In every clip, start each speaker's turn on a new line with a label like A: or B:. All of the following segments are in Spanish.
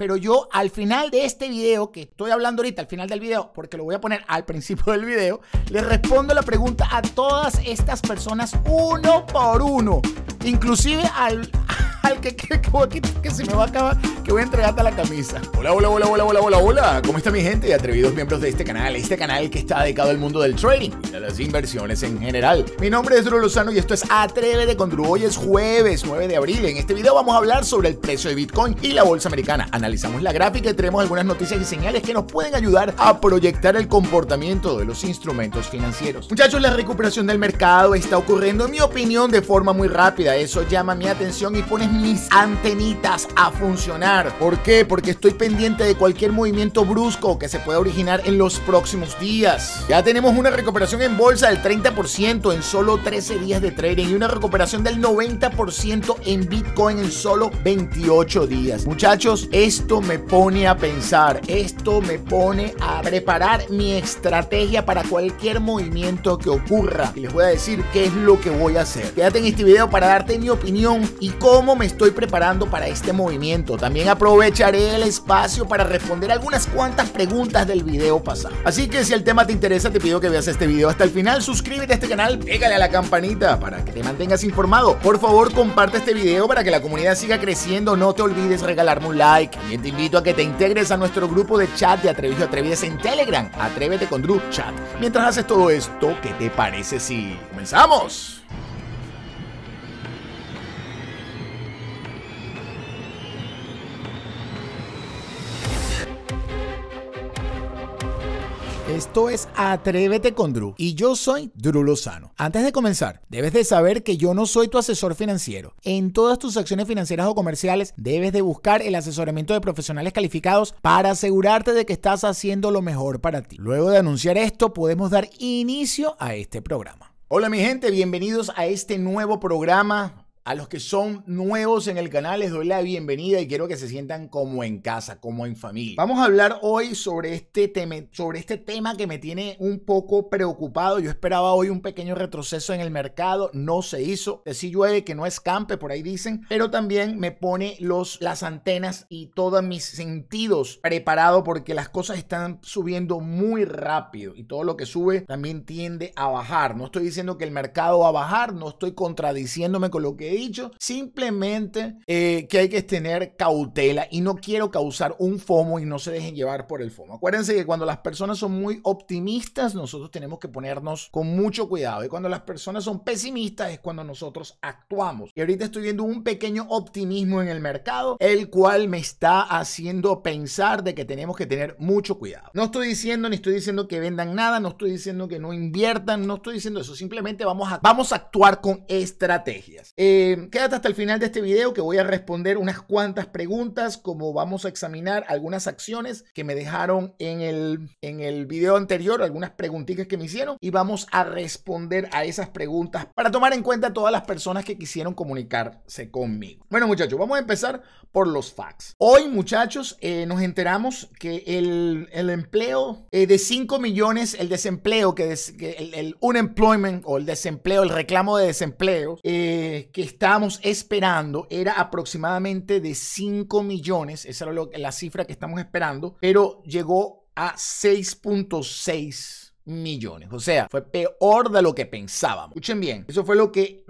A: Pero yo al final de este video, que estoy hablando ahorita al final del video, porque lo voy a poner al principio del video, le respondo la pregunta a todas estas personas uno por uno. Inclusive al, que, que, se me va a acabar, que voy a entregarte la camisa. Hola, hola, hola, hola, hola, hola, hola. ¿Cómo está mi gente y atrevidos miembros de este canal? Este canal que está dedicado al mundo del trading y a las inversiones en general. Mi nombre es Duro Lozano y esto es Atreve de Contru. Hoy es jueves 9 de abril. En este video vamos a hablar sobre el precio de Bitcoin y la bolsa americana. Analizamos la gráfica y tenemos algunas noticias y señales que nos pueden ayudar a proyectar el comportamiento de los instrumentos financieros. Muchachos, la recuperación del mercado está ocurriendo, en mi opinión, de forma muy rápida. Eso llama mi atención y pone mis antenitas a funcionar. ¿Por qué? Porque estoy pendiente de cualquier movimiento brusco que se pueda originar en los próximos días. Ya tenemos una recuperación en bolsa del 30% en solo 13 días de trading y una recuperación del 90% en Bitcoin en solo 28 días. Muchachos, esto me pone a pensar, esto me pone a preparar mi estrategia para cualquier movimiento que ocurra. Y les voy a decir qué es lo que voy a hacer. Quédate en este video para darte mi opinión y cómo me estoy preparando para este movimiento. También aprovecharé el espacio para responder algunas cuantas preguntas del video pasado. Así que si el tema te interesa, te pido que veas este video hasta el final, suscríbete a este canal, pégale a la campanita para que te mantengas informado. Por favor, comparte este video para que la comunidad siga creciendo. No te olvides regalarme un like. También te invito a que te integres a nuestro grupo de chat de Atrevido Atrevides en Telegram. Atrévete con Drew Chat. Mientras haces todo esto, ¿qué te parece si comenzamos? Esto es Atrévete con Drew y yo soy Drew Lozano. Antes de comenzar, debes de saber que yo no soy tu asesor financiero. En todas tus acciones financieras o comerciales debes de buscar el asesoramiento de profesionales calificados para asegurarte de que estás haciendo lo mejor para ti. Luego de anunciar esto, podemos dar inicio a este programa. Hola mi gente, bienvenidos a este nuevo programa. A los que son nuevos en el canal les doy la bienvenida y quiero que se sientan como en casa, como en familia. Vamos a hablar hoy sobre este, tema, sobre este tema que me tiene un poco preocupado. Yo esperaba hoy un pequeño retroceso en el mercado, no se hizo. si llueve, que no escampe, por ahí dicen, pero también me pone los, las antenas y todos mis sentidos preparados porque las cosas están subiendo muy rápido y todo lo que sube también tiende a bajar. No estoy diciendo que el mercado va a bajar, no estoy contradiciéndome con lo que dicho, simplemente eh, que hay que tener cautela y no quiero causar un FOMO y no se dejen llevar por el FOMO. Acuérdense que cuando las personas son muy optimistas, nosotros tenemos que ponernos con mucho cuidado y cuando las personas son pesimistas es cuando nosotros actuamos. Y ahorita estoy viendo un pequeño optimismo en el mercado, el cual me está haciendo pensar de que tenemos que tener mucho cuidado. No estoy diciendo ni estoy diciendo que vendan nada, no estoy diciendo que no inviertan, no estoy diciendo eso, simplemente vamos a, vamos a actuar con estrategias. Eh, eh, quédate hasta el final de este video que voy a responder unas cuantas preguntas, como vamos a examinar algunas acciones que me dejaron en el, en el video anterior, algunas preguntitas que me hicieron, y vamos a responder a esas preguntas para tomar en cuenta a todas las personas que quisieron comunicarse conmigo. Bueno, muchachos, vamos a empezar por los facts. Hoy, muchachos, eh, nos enteramos que el, el empleo eh, de 5 millones, el desempleo, que, el, unemployment o el desempleo, el reclamo de desempleo, que estábamos esperando era aproximadamente de 5 millones, esa era la cifra que estamos esperando, pero llegó a 6.6 millones. O sea, fue peor de lo que pensábamos. Escuchen bien, eso fue lo que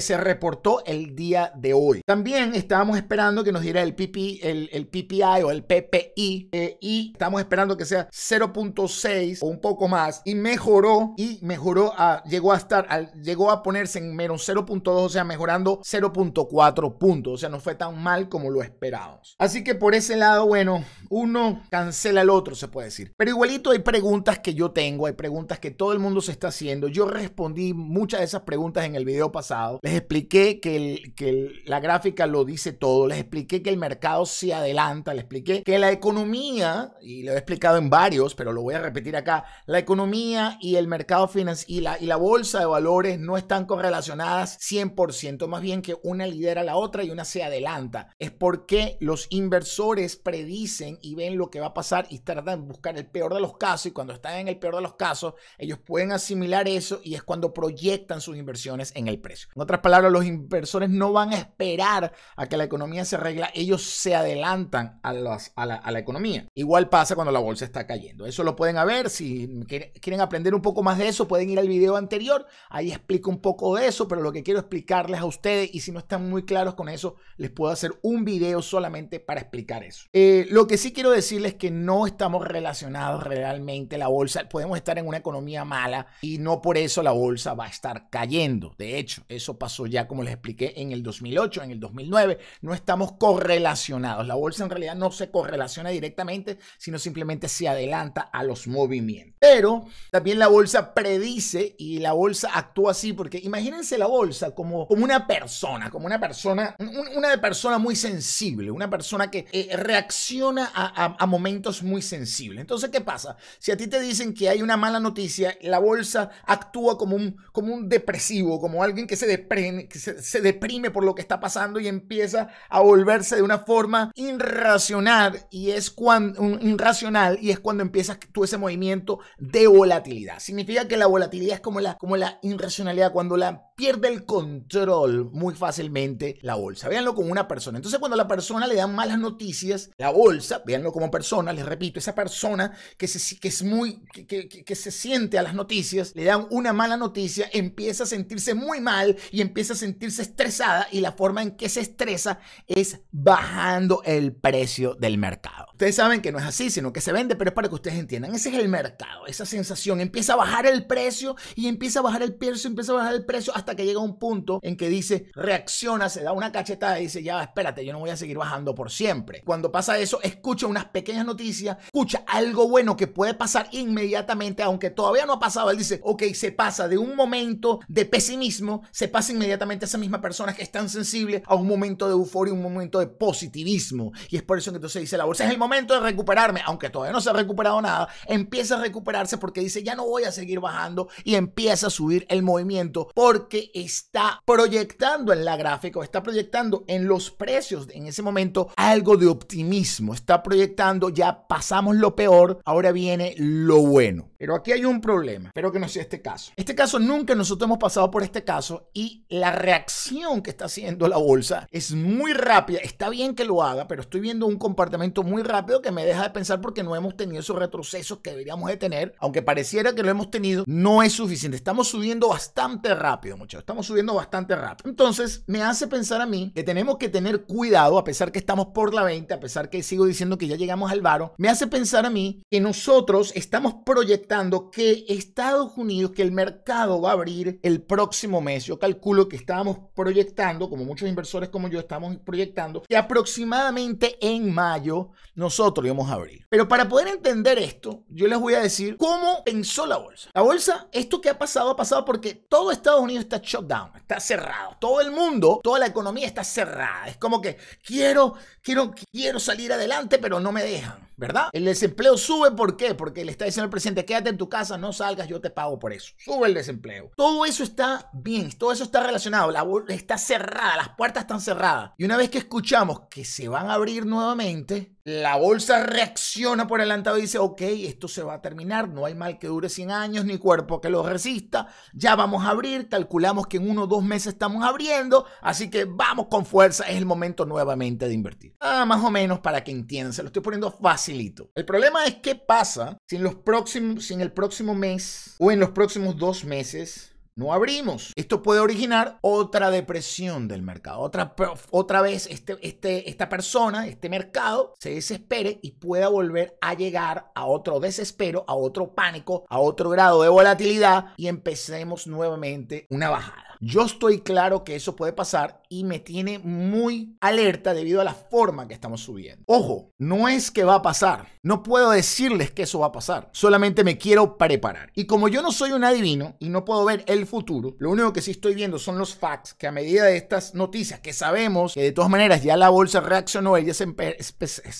A: se reportó el día de hoy. También estábamos esperando que nos diera el, PPI el, PPI o el PPI eh, y estamos esperando que sea 0.6 o un poco más y mejoró y mejoró llegó a estar, llegó a ponerse en menos 0.2, o sea, mejorando 0.4 puntos. O sea, no fue tan mal como lo esperábamos. Así que por ese lado, bueno, uno cancela al otro, se puede decir. Pero igualito hay preguntas que yo tengo, hay preguntas preguntas que todo el mundo se está haciendo. Yo respondí muchas de esas preguntas en el video pasado. Les expliqué que, la gráfica lo dice todo. Les expliqué que el mercado se adelanta. Les expliqué que la economía, y lo he explicado en varios, pero lo voy a repetir acá, la economía y el mercado financiero y la, y la bolsa de valores no están correlacionadas 100%. Más bien que una lidera a la otra y una se adelanta. Es porque los inversores predicen y ven lo que va a pasar y tratan de buscar el peor de los casos. Y cuando están en el peor de los casos, ellos pueden asimilar eso y es cuando proyectan sus inversiones en el precio. En otras palabras, los inversores no van a esperar a que la economía se arregla, ellos se adelantan a, la, economía. Igual pasa cuando la bolsa está cayendo. Eso lo pueden ver, si quieren aprender un poco más de eso, pueden ir al video anterior, ahí explico un poco de eso, pero lo que quiero explicarles a ustedes, y si no están muy claros con eso, les puedo hacer un video solamente para explicar eso. Eh, lo que sí quiero decirles es que no estamos relacionados realmente la bolsa, podemos estar en una economía mala y no por eso la bolsa va a estar cayendo. De hecho, eso pasó ya, como les expliqué, en el 2008, en el 2009. No estamos correlacionados. La bolsa en realidad no se correlaciona directamente, sino simplemente se adelanta a los movimientos. Pero también la bolsa predice y la bolsa actúa así, porque imagínense la bolsa como, como una persona, como una persona, una una persona muy sensible, una persona que eh, reacciona a, a momentos muy sensibles. Entonces, ¿qué pasa? Si a ti te dicen que hay una mala noticia, la bolsa actúa como un, como un depresivo, como alguien que, se, deprime, que se, deprime por lo que está pasando y empieza a volverse de una forma irracional y es cuando, irracional y es cuando empiezas tú ese movimiento de volatilidad. Significa que la volatilidad es como la, como la irracionalidad, cuando la pierde el control muy fácilmente la bolsa. Véanlo como una persona. Entonces cuando a la persona le dan malas noticias, la bolsa, veanlo como persona, les repito, esa persona que, se, que es muy, que se siente a las noticias, le dan una mala noticia, empieza a sentirse muy mal y empieza a sentirse estresada y la forma en que se estresa es bajando el precio del mercado. Ustedes saben que no es así, sino que se vende, pero es para que ustedes entiendan, ese es el mercado, esa sensación, empieza a bajar el precio y empieza a bajar el precio, empieza a bajar el precio hasta que llega un punto en que dice, reacciona, se da una cachetada y dice, ya, espérate, yo no voy a seguir bajando por siempre. Cuando pasa eso, escucha unas pequeñas noticias, escucha algo bueno que puede pasar inmediatamente aunque todavía no ha pasado, él dice, ok, se pasa de un momento de pesimismo, se pasa inmediatamente a esa misma persona que es tan sensible a un momento de euforia, un momento de positivismo. Y es por eso que entonces dice la bolsa, es el momento de recuperarme, aunque todavía no se ha recuperado nada, empieza a recuperarse porque dice, ya no voy a seguir bajando y empieza a subir el movimiento porque está proyectando en la gráfica, o está proyectando en los precios en ese momento algo de optimismo, está proyectando, ya pasamos lo peor, ahora viene lo bueno. Pero aquí hay un problema, espero que no sea este caso. Este caso nunca nosotros hemos pasado por este caso y la reacción que está haciendo la bolsa es muy rápida. Está bien que lo haga, pero estoy viendo un comportamiento muy rápido que me deja de pensar porque no hemos tenido esos retrocesos que deberíamos de tener. Aunque pareciera que lo hemos tenido, no es suficiente. Estamos subiendo bastante rápido, muchachos. Estamos subiendo bastante rápido. Entonces, me hace pensar a mí que tenemos que tener cuidado, a pesar que estamos por la 20, a pesar que sigo diciendo que ya llegamos al varo, me hace pensar a mí que nosotros estamos proyectando que Estados Unidos, que el mercado va a abrir el próximo mes. Yo calculo que estábamos proyectando, como muchos inversores como yo estamos proyectando, que aproximadamente en mayo nosotros íbamos a abrir. Pero para poder entender esto, yo les voy a decir cómo pensó la bolsa. La bolsa, esto que ha pasado, ha pasado porque todo Estados Unidos está shut down, está cerrado. Todo el mundo, toda la economía está cerrada. Es como que quiero, quiero, quiero salir adelante, pero no me dejan. ¿verdad? El desempleo sube, ¿por qué? Porque le está diciendo al presidente, quédate en tu casa, no salgas, yo te pago por eso. Sube el desempleo. Todo eso está bien, todo eso está relacionado, la bolsa está cerrada, las puertas están cerradas. Y una vez que escuchamos que se van a abrir nuevamente, la bolsa reacciona por adelantado y dice, ok, esto se va a terminar, no hay mal que dure 100 años ni cuerpo que lo resista, ya vamos a abrir, calculamos que en uno o dos meses estamos abriendo, así que vamos con fuerza, es el momento nuevamente de invertir. Ah, más o menos para que entiendan, se lo estoy poniendo fácil el problema es qué pasa si en, los próximos, si en el próximo mes o en los próximos dos meses no abrimos. Esto puede originar otra depresión del mercado. Otra, otra vez este, este esta persona, este mercado, se desespere y pueda volver a llegar a otro desespero, a otro pánico, a otro grado de volatilidad y empecemos nuevamente una bajada. Yo estoy claro que eso puede pasar y me tiene muy alerta debido a la forma que estamos subiendo. Ojo, no es que va a pasar. No puedo decirles que eso va a pasar. Solamente me quiero preparar. Y como yo no soy un adivino y no puedo ver el futuro, lo único que sí estoy viendo son los facts que a medida de estas noticias que sabemos que de todas maneras ya la bolsa reaccionó, ella se,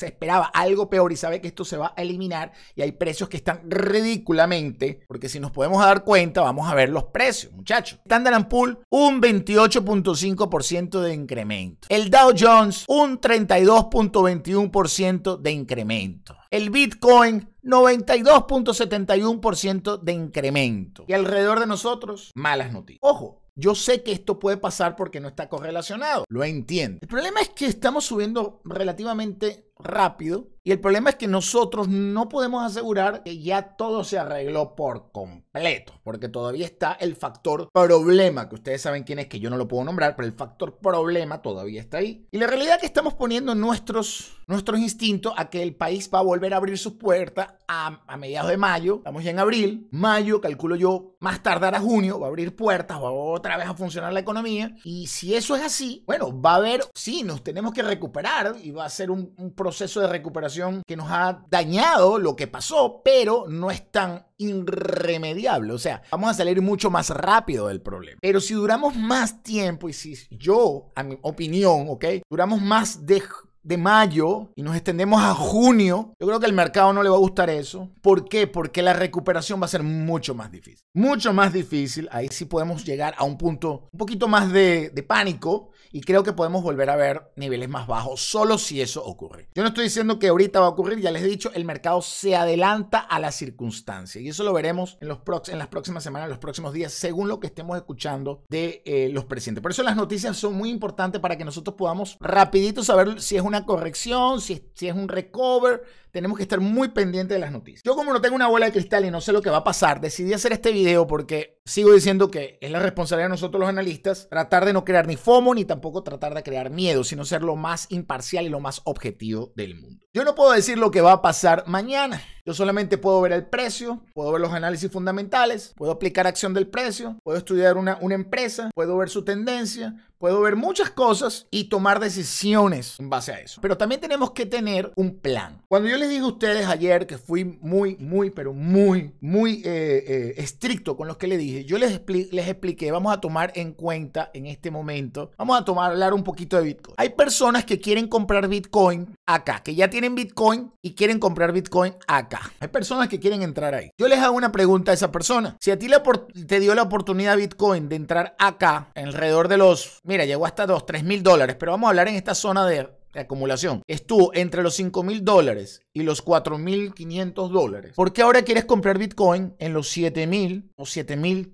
A: esperaba algo peor y sabe que esto se va a eliminar y hay precios que están ridículamente, porque si nos podemos dar cuenta, vamos a ver los precios, muchachos. Standard Poor's un 28.5% de incremento. El Dow Jones un 32.21% de incremento. El Bitcoin 92.71% de incremento. Y alrededor de nosotros, malas noticias. Ojo, yo sé que esto puede pasar porque no está correlacionado, lo entiendo. El problema es que estamos subiendo relativamente rápido. Y el problema es que nosotros no podemos asegurar que ya todo se arregló por completo, porque todavía está el factor problema, que ustedes saben quién es, que yo no lo puedo nombrar, pero el factor problema todavía está ahí. Y la realidad es que estamos poniendo nuestros, nuestros instintos a que el país va a volver a abrir sus puertas a, a mediados de mayo, estamos ya en abril, mayo, calculo yo, más tardar a junio, va a abrir puertas, va otra vez a funcionar la economía. Y si eso es así, bueno, va a haber, sí, nos tenemos que recuperar y va a ser un, un proceso de recuperación que nos ha dañado lo que pasó, pero no es tan irremediable. O sea, vamos a salir mucho más rápido del problema. Pero si duramos más tiempo, y si yo, a mi opinión, ¿ok? Duramos más de de mayo y nos extendemos a junio, yo creo que al mercado no le va a gustar eso. ¿Por qué? Porque la recuperación va a ser mucho más difícil. Mucho más difícil. Ahí sí podemos llegar a un punto un poquito más de, de pánico y creo que podemos volver a ver niveles más bajos solo si eso ocurre. Yo no estoy diciendo que ahorita va a ocurrir, ya les he dicho, el mercado se adelanta a la circunstancia y eso lo veremos en, los en las próximas semanas, en los próximos días, según lo que estemos escuchando de eh, los presidentes. Por eso las noticias son muy importantes para que nosotros podamos rapidito saber si es una corrección, si si es un recover tenemos que estar muy pendientes de las noticias. Yo como no tengo una bola de cristal y no sé lo que va a pasar, decidí hacer este video porque sigo diciendo que es la responsabilidad de nosotros los analistas tratar de no crear ni FOMO ni tampoco tratar de crear miedo, sino ser lo más imparcial y lo más objetivo del mundo. Yo no puedo decir lo que va a pasar mañana. Yo solamente puedo ver el precio, puedo ver los análisis fundamentales, puedo aplicar acción del precio, puedo estudiar una, una empresa, puedo ver su tendencia, Puedo ver muchas cosas y tomar decisiones en base a eso. Pero también tenemos que tener un plan. Cuando yo les dije a ustedes ayer que fui muy, muy, pero muy, muy eh, eh, estricto con lo que les dije, yo les, les expliqué, vamos a tomar en cuenta en este momento, vamos a tomar, hablar un poquito de Bitcoin. Hay personas que quieren comprar Bitcoin acá, que ya tienen Bitcoin y quieren comprar Bitcoin acá. Hay personas que quieren entrar ahí. Yo les hago una pregunta a esa persona. Si a ti te dio la oportunidad Bitcoin de entrar acá, alrededor de los mira, llegó hasta 2, $3,000 mil dólares, pero vamos a hablar en esta zona de acumulación. Estuvo entre los $5,000 mil dólares y los 4 mil 500 dólares. ¿Por qué ahora quieres comprar Bitcoin en los $7,000 mil o 7 mil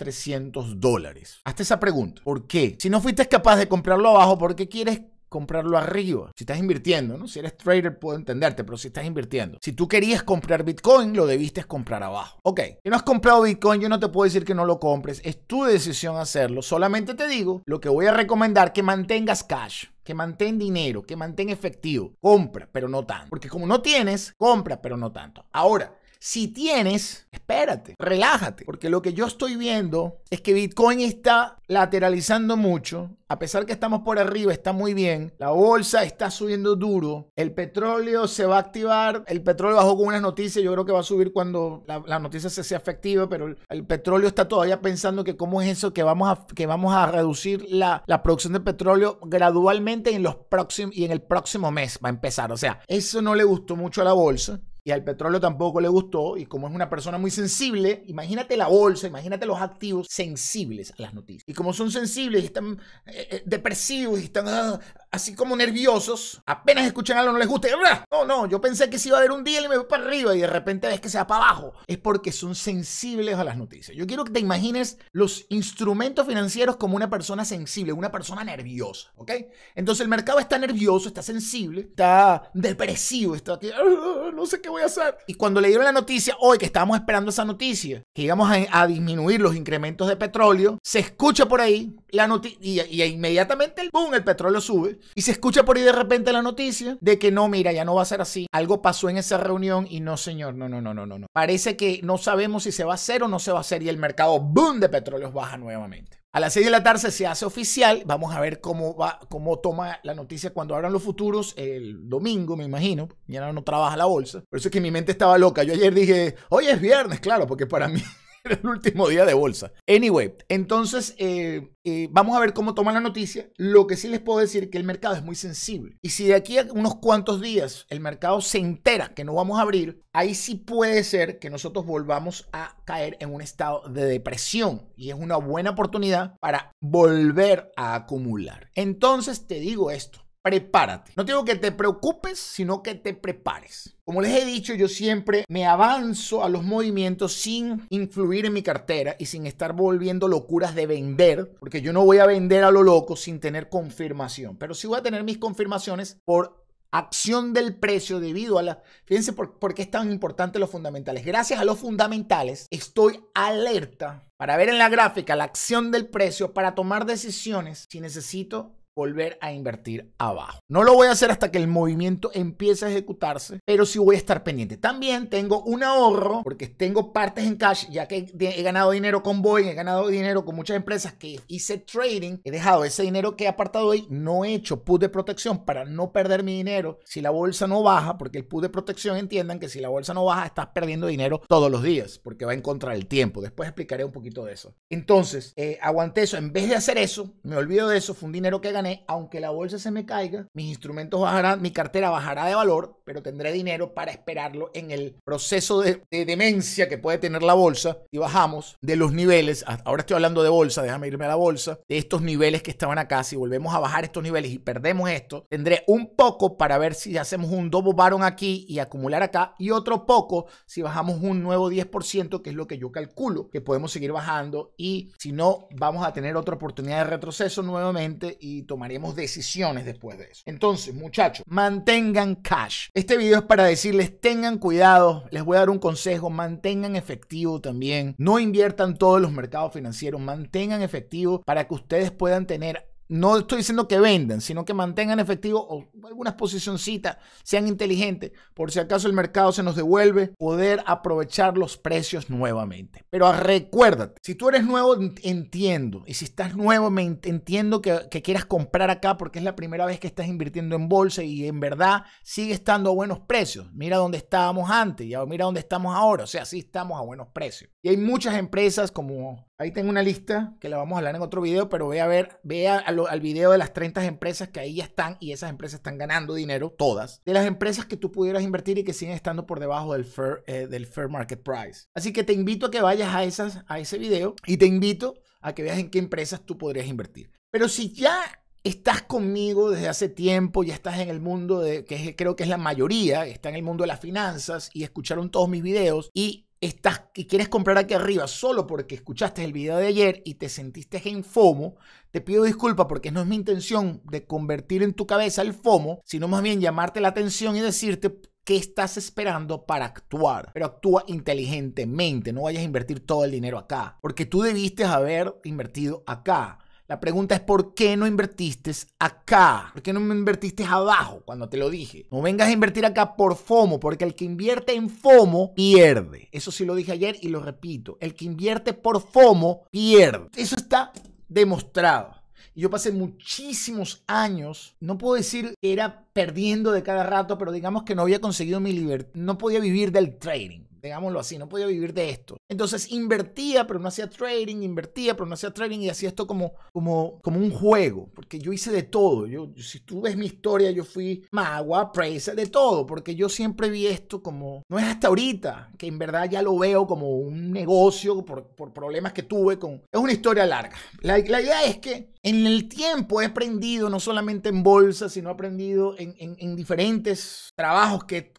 A: dólares? Hazte esa pregunta. ¿Por qué? Si no fuiste capaz de comprarlo abajo, ¿por qué quieres comprarlo arriba. Si estás invirtiendo, ¿no? Si eres trader puedo entenderte, pero si estás invirtiendo. Si tú querías comprar Bitcoin, lo debiste comprar abajo. Ok, si no has comprado Bitcoin, yo no te puedo decir que no lo compres. Es tu decisión hacerlo. Solamente te digo, lo que voy a recomendar que mantengas cash que mantén dinero, que mantén efectivo. Compra, pero no tanto. Porque como no tienes, compra, pero no tanto. Ahora, si tienes, espérate, relájate, porque lo que yo estoy viendo es que Bitcoin está lateralizando mucho, a pesar que estamos por arriba, está muy bien, la bolsa está subiendo duro, el petróleo se va a activar, el petróleo bajó con unas noticias, yo creo que va a subir cuando la, noticias noticia se sea efectiva, pero el, petróleo está todavía pensando que cómo es eso, que vamos a, que vamos a reducir la, la producción de petróleo gradualmente en los próximos y en el próximo mes va a empezar, o sea, eso no le gustó mucho a la bolsa y al petróleo tampoco le gustó, y como es una persona muy sensible, imagínate la bolsa, imagínate los activos sensibles a las noticias. Y como son sensibles y están eh, eh, depresivos y están, ah, así como nerviosos, apenas escuchan algo no les gusta. no, no, yo pensé que si iba a haber un día y me voy para arriba y de repente ves que se va para abajo. Es porque son sensibles a las noticias. Yo quiero que te imagines los instrumentos financieros como una persona sensible, una persona nerviosa, ¿ok? Entonces el mercado está nervioso, está sensible, está depresivo, está aquí, ah, no sé qué voy a hacer. Y cuando le dieron la noticia, hoy que estábamos esperando esa noticia, que íbamos a disminuir los incrementos de petróleo, se escucha por ahí la noticia, y, inmediatamente el boom, el petróleo sube, y se escucha por ahí de repente la noticia de que no, mira, ya no va a ser así, algo pasó en esa reunión y no, señor, no, no, no, no, no, no. Parece que no sabemos si se va a hacer o no se va a hacer y el mercado, boom, de petróleos baja nuevamente. A las 6 de la tarde se hace oficial. Vamos a ver cómo va, cómo toma la noticia cuando abran los futuros el domingo, me imagino. Mañana no trabaja la bolsa. Por eso es que mi mente estaba loca. Yo ayer dije, hoy es viernes, claro, porque para mí era el último día de bolsa. Anyway, entonces eh, eh, vamos a ver cómo toman la noticia. Lo que sí les puedo decir es que el mercado es muy sensible. Y si de aquí a unos cuantos días el mercado se entera que no vamos a abrir, ahí sí puede ser que nosotros volvamos a caer en un estado de depresión. Y es una buena oportunidad para volver a acumular. Entonces te digo esto prepárate. No tengo que te preocupes, sino que te prepares. Como les he dicho, yo siempre me avanzo a los movimientos sin influir en mi cartera y sin estar volviendo locuras de vender, porque yo no voy a vender a lo loco sin tener confirmación, pero sí voy a tener mis confirmaciones por acción del precio debido a la... Fíjense por, por, qué es tan importante los fundamentales. Gracias a los fundamentales estoy alerta para ver en la gráfica la acción del precio, para tomar decisiones si necesito volver a invertir abajo. No lo voy a hacer hasta que el movimiento empiece a ejecutarse, pero sí voy a estar pendiente. También tengo un ahorro porque tengo partes en cash, ya que he ganado dinero con Boeing, he ganado dinero con muchas empresas que hice trading, he dejado ese dinero que he apartado ahí, no he hecho put de protección para no perder mi dinero si la bolsa no baja, porque el put de protección entiendan que si la bolsa no baja estás perdiendo dinero todos los días, porque va en contra del tiempo. Después explicaré un poquito de eso. Entonces, eh, aguanté eso, en vez de hacer eso, me olvido de eso, fue un dinero que gané aunque la bolsa se me caiga, mis instrumentos bajarán, mi cartera bajará de valor, pero tendré dinero para esperarlo en el proceso de, demencia que puede tener la bolsa y bajamos de los niveles, ahora estoy hablando de bolsa, déjame irme a la bolsa, de estos niveles que estaban acá, si volvemos a bajar estos niveles y perdemos esto, tendré un poco para ver si hacemos un doble baron aquí y acumular acá y otro poco si bajamos un nuevo 10%, que es lo que yo calculo que podemos seguir bajando y si no, vamos a tener otra oportunidad de retroceso nuevamente y tomaremos decisiones después de eso. Entonces, muchachos, mantengan cash. Este video es para decirles tengan cuidado, les voy a dar un consejo, mantengan efectivo también. No inviertan todos los mercados financieros, mantengan efectivo para que ustedes puedan tener no estoy diciendo que vendan, sino que mantengan efectivo o algunas posicioncitas, sean inteligentes, por si acaso el mercado se nos devuelve, poder aprovechar los precios nuevamente. Pero recuérdate, si tú eres nuevo, entiendo, y si estás nuevo, me entiendo que, quieras comprar acá porque es la primera vez que estás invirtiendo en bolsa y en verdad sigue estando a buenos precios. Mira dónde estábamos antes y mira dónde estamos ahora, o sea, sí estamos a buenos precios. Y hay muchas empresas como, ahí tengo una lista que la vamos a hablar en otro video, pero ve a ver, ve al video de las 30 empresas que ahí ya están y esas empresas están ganando dinero, todas, de las empresas que tú pudieras invertir y que siguen estando por debajo del fair, eh, del fair market price. Así que te invito a que vayas a, esas, a ese video y te invito a que veas en qué empresas tú podrías invertir. Pero si ya estás conmigo desde hace tiempo, ya estás en el mundo de, que creo que es la mayoría, está en el mundo de las finanzas y escucharon todos mis videos y estás y quieres comprar aquí arriba solo porque escuchaste el video de ayer y te sentiste en FOMO, te pido disculpas porque no es mi intención de convertir en tu cabeza el FOMO, sino más bien llamarte la atención y decirte qué estás esperando para actuar. Pero actúa inteligentemente, no vayas a invertir todo el dinero acá, porque tú debiste haber invertido acá. La pregunta es por qué no invertiste acá, por qué no me invertiste abajo cuando te lo dije. No vengas a invertir acá por FOMO, porque el que invierte en FOMO pierde. Eso sí lo dije ayer y lo repito, el que invierte por FOMO pierde. Eso está demostrado. Yo pasé muchísimos años, no puedo decir que era perdiendo de cada rato, pero digamos que no había conseguido mi libertad, no podía vivir del trading digámoslo así, no podía vivir de esto. Entonces invertía, pero no hacía trading, invertía, pero no hacía trading y hacía esto como, como, como un juego, porque yo hice de todo. Yo, si tú ves mi historia, yo fui magua, presa de todo, porque yo siempre vi esto como, no es hasta ahorita, que en verdad ya lo veo como un negocio por, problemas que tuve con... Es una historia larga. la idea es que en el tiempo he aprendido, no solamente en bolsa, sino he aprendido en, diferentes trabajos que,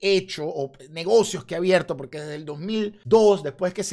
A: he hecho o negocios que he abierto, porque desde el 2002, después que,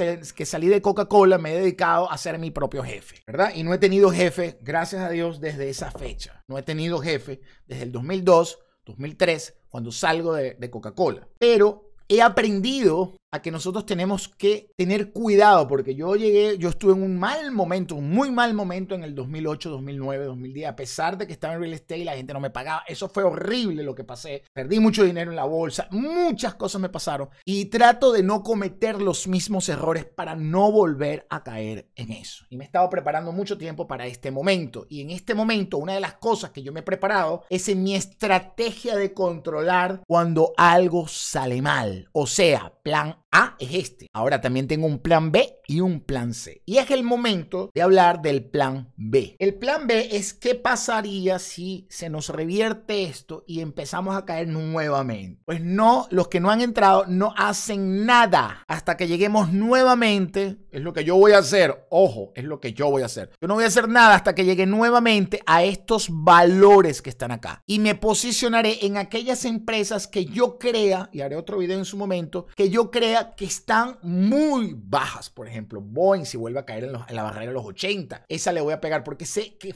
A: salí de Coca-Cola, me he dedicado a ser mi propio jefe, ¿verdad? Y no he tenido jefe, gracias a Dios, desde esa fecha. No he tenido jefe desde el 2002, 2003, cuando salgo de Coca-Cola. Pero he aprendido a que nosotros tenemos que tener cuidado, porque yo llegué, yo estuve en un mal momento, un muy mal momento en el 2008, 2009, 2010, a pesar de que estaba en real estate la gente no me pagaba. Eso fue horrible lo que pasé. Perdí mucho dinero en la bolsa, muchas cosas me pasaron y trato de no cometer los mismos errores para no volver a caer en eso. Y me he estado preparando mucho tiempo para este momento. Y en este momento, una de las cosas que yo me he preparado es en mi estrategia de controlar cuando algo sale mal. O sea, plan a es este. Ahora también tengo un plan B y un plan C. Y es el momento de hablar del plan B. El plan B es qué pasaría si se nos revierte esto y empezamos a caer nuevamente. Pues no, los que no han entrado no hacen nada hasta que lleguemos nuevamente. Es lo que yo voy a hacer. Ojo, es lo que yo voy a hacer. Yo no voy a hacer nada hasta que llegue nuevamente a estos valores que están acá. Y me posicionaré en aquellas empresas que yo crea, y haré otro video en su momento, que yo crea que están muy bajas. Por ejemplo, Boeing si vuelve a caer en, la barrera de los 80, esa le voy a pegar porque sé que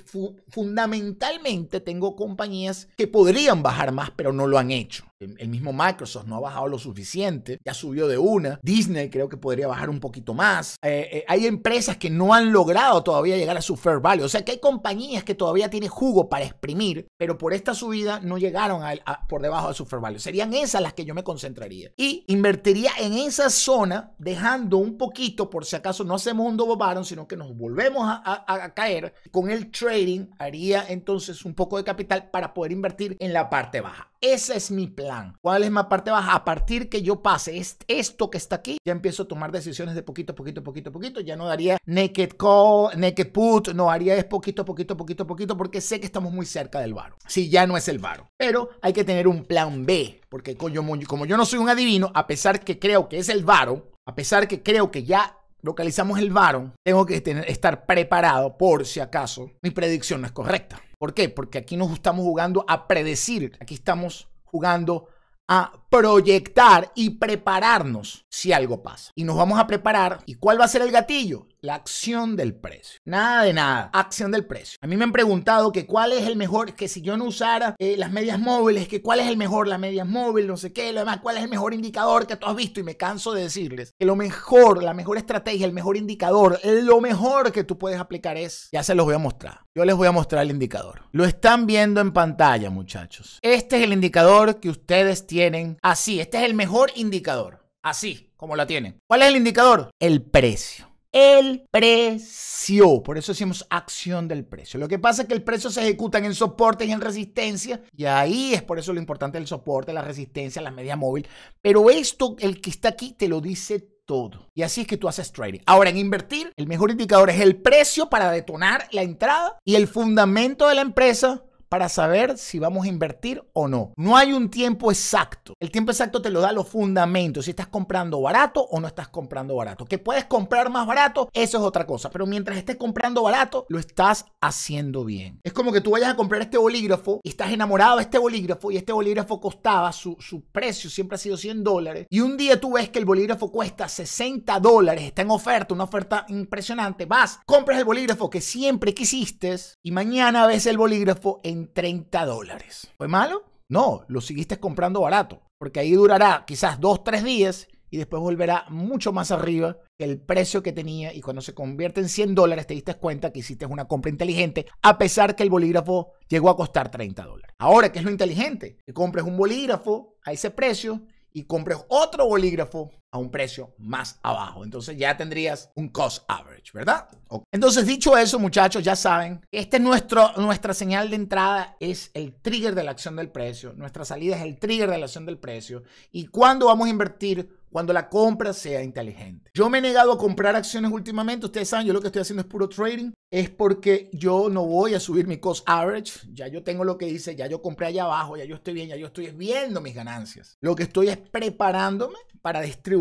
A: fundamentalmente tengo compañías que podrían bajar más, pero no lo han hecho. Em, el mismo Microsoft no ha bajado lo suficiente, ya subió de una. Disney creo que podría bajar un poquito más. Eh, eh, hay empresas que no han logrado todavía llegar a su fair value. O sea que hay compañías que todavía tienen jugo para exprimir, pero por esta subida no llegaron por debajo de su fair value. Serían esas las que yo me concentraría. Y invertiría en esa zona, dejando un poquito, por si acaso no hacemos un double sino que nos volvemos a, a caer. Con el trading haría entonces un poco de capital para poder invertir en la parte baja. Ese es mi plan ¿Cuál es más parte baja? A partir que yo pase esto que está aquí, ya empiezo a tomar decisiones de poquito, poquito, poquito, poquito. Ya no daría naked call, naked put, no haría es poquito, poquito, poquito, poquito, porque sé que estamos muy cerca del varo. Si ya no es el varo. Pero hay que tener un plan B, porque como yo no soy un adivino, a pesar que creo que es el varo, a pesar que creo que ya localizamos el varón, tengo que tener, estar preparado por si acaso mi predicción no es correcta. ¿Por qué? Porque aquí nos estamos jugando a predecir. Aquí estamos jugando a proyectar y prepararnos si algo pasa. Y nos vamos a preparar. ¿Y cuál va a ser el gatillo? La acción del precio. Nada de nada. Acción del precio. A mí me han preguntado que cuál es el mejor, que si yo no usara eh, las medias móviles, que cuál es el mejor, las medias móviles, no sé qué, lo demás, cuál es el mejor indicador que tú has visto. Y me canso de decirles que lo mejor, la mejor estrategia, el mejor indicador, lo mejor que tú puedes aplicar es, ya se los voy a mostrar. Yo les voy a mostrar el indicador. Lo están viendo en pantalla, muchachos. Este es el indicador que ustedes tienen así. Este es el mejor indicador. Así como la tienen. ¿Cuál es el indicador? El precio. El precio. Por eso decimos acción del precio. Lo que pasa es que el precio se ejecuta en soporte y en resistencia. Y ahí es por eso lo importante del soporte, la resistencia, la media móvil. Pero esto, el que está aquí, te lo dice todo. Y así es que tú haces trading. Ahora, en invertir, el mejor indicador es el precio para detonar la entrada y el fundamento de la empresa para saber si vamos a invertir o no. No hay un tiempo exacto. El tiempo exacto te lo da los fundamentos, si estás comprando barato o no estás comprando barato. Que puedes comprar más barato, eso es otra cosa, pero mientras estés comprando barato, lo estás haciendo bien. Es como que tú vayas a comprar este bolígrafo y estás enamorado de este bolígrafo y este bolígrafo costaba, su, precio siempre ha sido 100 dólares y un día tú ves que el bolígrafo cuesta 60 dólares, está en oferta, una oferta impresionante, vas, compras el bolígrafo que siempre quisiste y mañana ves el bolígrafo en 30 dólares. ¿Fue malo? No, lo seguiste comprando barato, porque ahí durará quizás 2, 3 días y después volverá mucho más arriba que el precio que tenía y cuando se convierte en 100 dólares te diste cuenta que hiciste una compra inteligente a pesar que el bolígrafo llegó a costar 30 dólares. Ahora, ¿qué es lo inteligente? Que compres un bolígrafo a ese precio y compres otro bolígrafo a un precio más abajo. Entonces ya tendrías un cost average, ¿verdad? Entonces, dicho eso, muchachos, ya saben, este es nuestro, nuestra señal de entrada es el trigger de la acción del precio, nuestra salida es el trigger de la acción del precio y cuando vamos a invertir cuando la compra sea inteligente. Yo me he negado a comprar acciones últimamente, ustedes saben, yo lo que estoy haciendo es puro trading, es porque yo no voy a subir mi cost average, ya yo tengo lo que hice, ya yo compré allá abajo, ya yo estoy bien, ya yo estoy viendo mis ganancias. Lo que estoy es preparándome para distribuir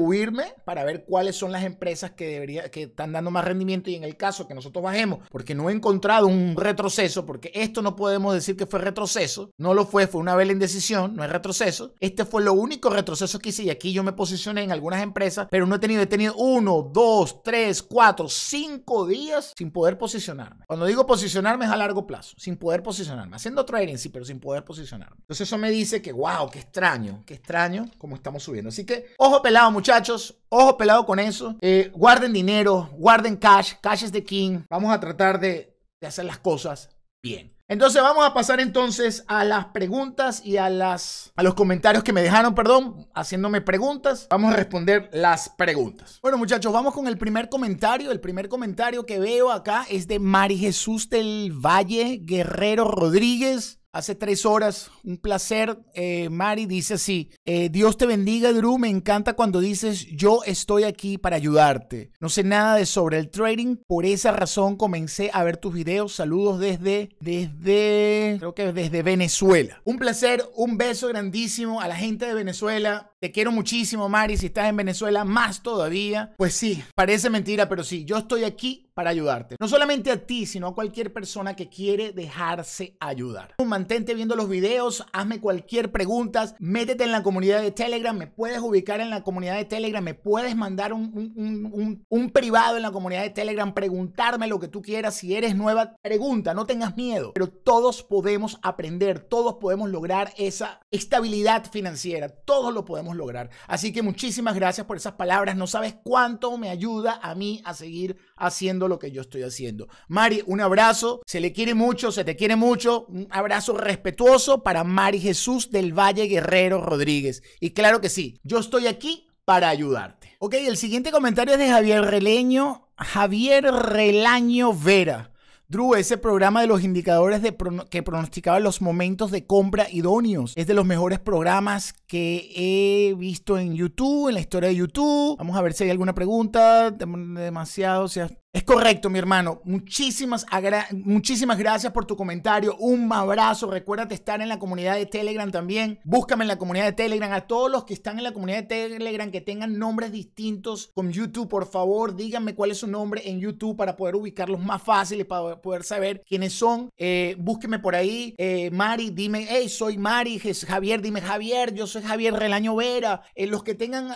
A: para ver cuáles son las empresas que, debería, que están dando más rendimiento y en el caso que nosotros bajemos, porque no he encontrado un retroceso, porque esto no podemos decir que fue retroceso, no lo fue, fue una vela indecisión, no es retroceso. Este fue lo único retroceso que hice y aquí yo me posicioné en algunas empresas, pero no he tenido, he tenido uno, dos, tres, cuatro, cinco días sin poder posicionarme. Cuando digo posicionarme es a largo plazo, sin poder posicionarme, haciendo trading sí, pero sin poder posicionarme. Entonces eso me dice que, wow, qué extraño, qué extraño cómo estamos subiendo. Así que, ojo pelado muchachos muchachos, ojo pelado con eso. Eh, guarden dinero, guarden cash. Cash es de king. Vamos a tratar de, hacer las cosas bien. Entonces vamos a pasar entonces a las preguntas y a las a los comentarios que me dejaron, perdón, haciéndome preguntas. Vamos a responder las preguntas. Bueno, muchachos, vamos con el primer comentario. El primer comentario que veo acá es de Mari Jesús del Valle Guerrero Rodríguez hace tres horas. Un placer. Eh, Mari dice así, eh, Dios te bendiga, Drew. Me encanta cuando dices, yo estoy aquí para ayudarte. No sé nada de sobre el trading. Por esa razón comencé a ver tus videos. Saludos desde, desde, creo que desde Venezuela. Un placer, un beso grandísimo a la gente de Venezuela. Te quiero muchísimo, Mari. Si estás en Venezuela, más todavía. Pues sí, parece mentira, pero sí, yo estoy aquí para ayudarte. No solamente a ti, sino a cualquier persona que quiere dejarse ayudar. Mantente viendo los videos, hazme cualquier pregunta, métete en la comunidad de Telegram, me puedes ubicar en la comunidad de Telegram, me puedes mandar un, un privado en la comunidad de Telegram, preguntarme lo que tú quieras. Si eres nueva, pregunta, no tengas miedo. Pero todos podemos aprender, todos podemos lograr esa estabilidad financiera, todos lo podemos lograr. Así que muchísimas gracias por esas palabras. No sabes cuánto me ayuda a mí a seguir haciendo lo que yo estoy haciendo. Mari, un abrazo. Se le quiere mucho, se te quiere mucho. Un abrazo respetuoso para Mari Jesús del Valle Guerrero Rodríguez. Y claro que sí, yo estoy aquí para ayudarte. Ok, el siguiente comentario es de Javier Releño. Javier Relaño Vera. Drew, ese programa de los indicadores que pronosticaba los momentos de compra idóneos es de los mejores programas que he visto en YouTube, en la historia de YouTube. Vamos a ver si hay alguna pregunta. Demasiado, o sea, es correcto, mi hermano. Muchísimas, muchísimas gracias por tu comentario. Un abrazo. Recuérdate estar en la comunidad de Telegram también. Búscame en la comunidad de Telegram. A todos los que están en la comunidad de Telegram que tengan nombres distintos con YouTube, por favor, díganme cuál es su nombre en YouTube para poder ubicarlos más fácil y para poder saber quiénes son. Eh, búsqueme por ahí. Eh, Mari, dime, hey, soy Mari. Javier, dime Javier. Yo soy Javier Relaño Vera. Eh, los que tengan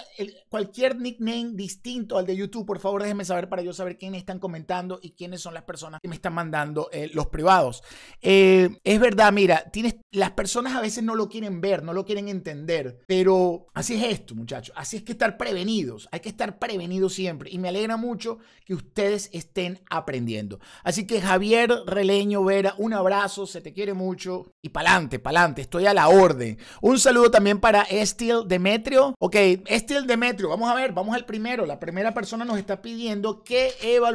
A: cualquier nickname distinto al de YouTube, por favor, déjenme saber para yo saber quién está están comentando y quiénes son las personas que me están mandando eh, los privados. Eh, es verdad, mira, tienes, las personas a veces no lo quieren ver, no lo quieren entender, pero así es esto, muchachos. Así es que estar prevenidos, hay que estar prevenidos siempre. Y me alegra mucho que ustedes estén aprendiendo. Así que Javier Releño Vera, un abrazo, se te quiere mucho. Y pa'lante, pa'lante, estoy a la orden. Un saludo también para Estil Demetrio. Ok, Estil Demetrio, vamos a ver, vamos al primero. La primera persona nos está pidiendo que Eva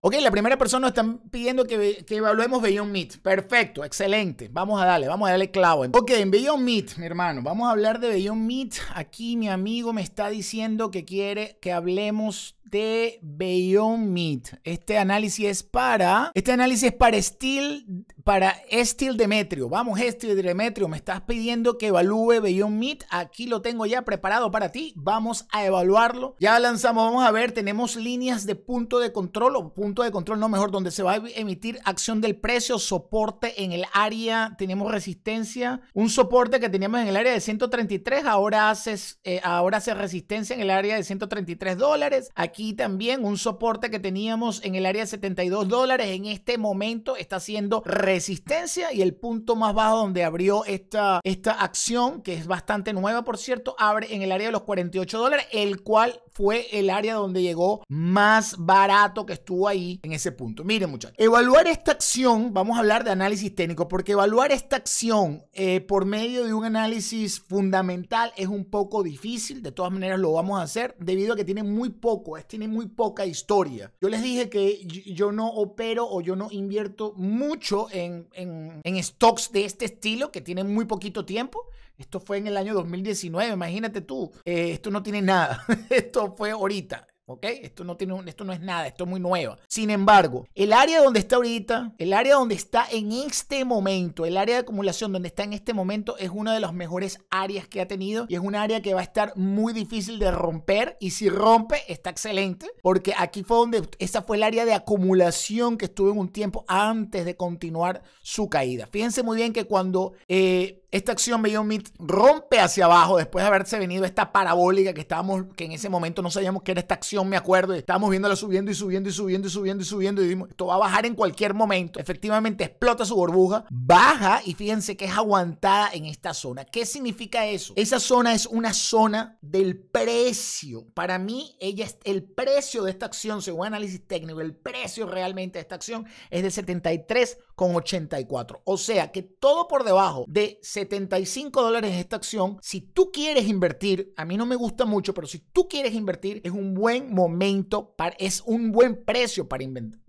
A: Ok, la primera persona está pidiendo que, que evaluemos Beyond Meat. Perfecto, excelente. Vamos a darle, vamos a darle clavo. Ok, en Beyond Meat, mi hermano, vamos a hablar de Beyond Meat. Aquí mi amigo me está diciendo que quiere que hablemos de Beyond Meat. Este análisis es para. Este análisis es para Steel. Para Steel Demetrio. Vamos, Steel Demetrio. Me estás pidiendo que evalúe Beyond Meat. Aquí lo tengo ya preparado para ti. Vamos a evaluarlo. Ya lanzamos. Vamos a ver. Tenemos líneas de punto de control. O punto de control, no mejor. Donde se va a emitir acción del precio. Soporte en el área. Tenemos resistencia. Un soporte que teníamos en el área de 133. Ahora, haces, eh, ahora hace resistencia en el área de 133 dólares. Aquí también un soporte que teníamos en el área de 72 dólares. En este momento está siendo resistencia y el punto más bajo donde abrió esta, esta acción, que es bastante nueva, por cierto, abre en el área de los 48 dólares, el cual fue el área donde llegó más barato que estuvo ahí en ese punto. Miren, muchachos, evaluar esta acción, vamos a hablar de análisis técnico, porque evaluar esta acción eh, por medio de un análisis fundamental es un poco difícil. De todas maneras, lo vamos a hacer debido a que tiene muy poco este tiene muy poca historia. Yo les dije que yo no opero o yo no invierto mucho en, stocks de este estilo que tienen muy poquito tiempo. Esto fue en el año 2019, imagínate tú. Eh, esto no tiene nada. esto fue ahorita. ¿ok? Esto no, tiene, esto no es nada, esto es muy nueva. Sin embargo, el área donde está ahorita, el área donde está en este momento, el área de acumulación donde está en este momento es una de las mejores áreas que ha tenido y es un área que va a estar muy difícil de romper y si rompe está excelente porque aquí fue donde, esa fue el área de acumulación que estuvo en un tiempo antes de continuar su caída. Fíjense muy bien que cuando... Eh, esta acción Beyond Meat rompe hacia abajo después de haberse venido esta parabólica que estábamos, que en ese momento no sabíamos qué era esta acción, me acuerdo. Y estábamos viéndola subiendo y subiendo y subiendo y subiendo y subiendo. Y dijimos, esto va a bajar en cualquier momento. Efectivamente, explota su burbuja, baja y fíjense que es aguantada en esta zona. ¿Qué significa eso? Esa zona es una zona del precio. Para mí, ella es el precio de esta acción, según análisis técnico, el precio realmente de esta acción es de 73 con 84. O sea que todo por debajo de 75 dólares esta acción, si tú quieres invertir, a mí no me gusta mucho, pero si tú quieres invertir, es un buen momento, para, es un buen precio para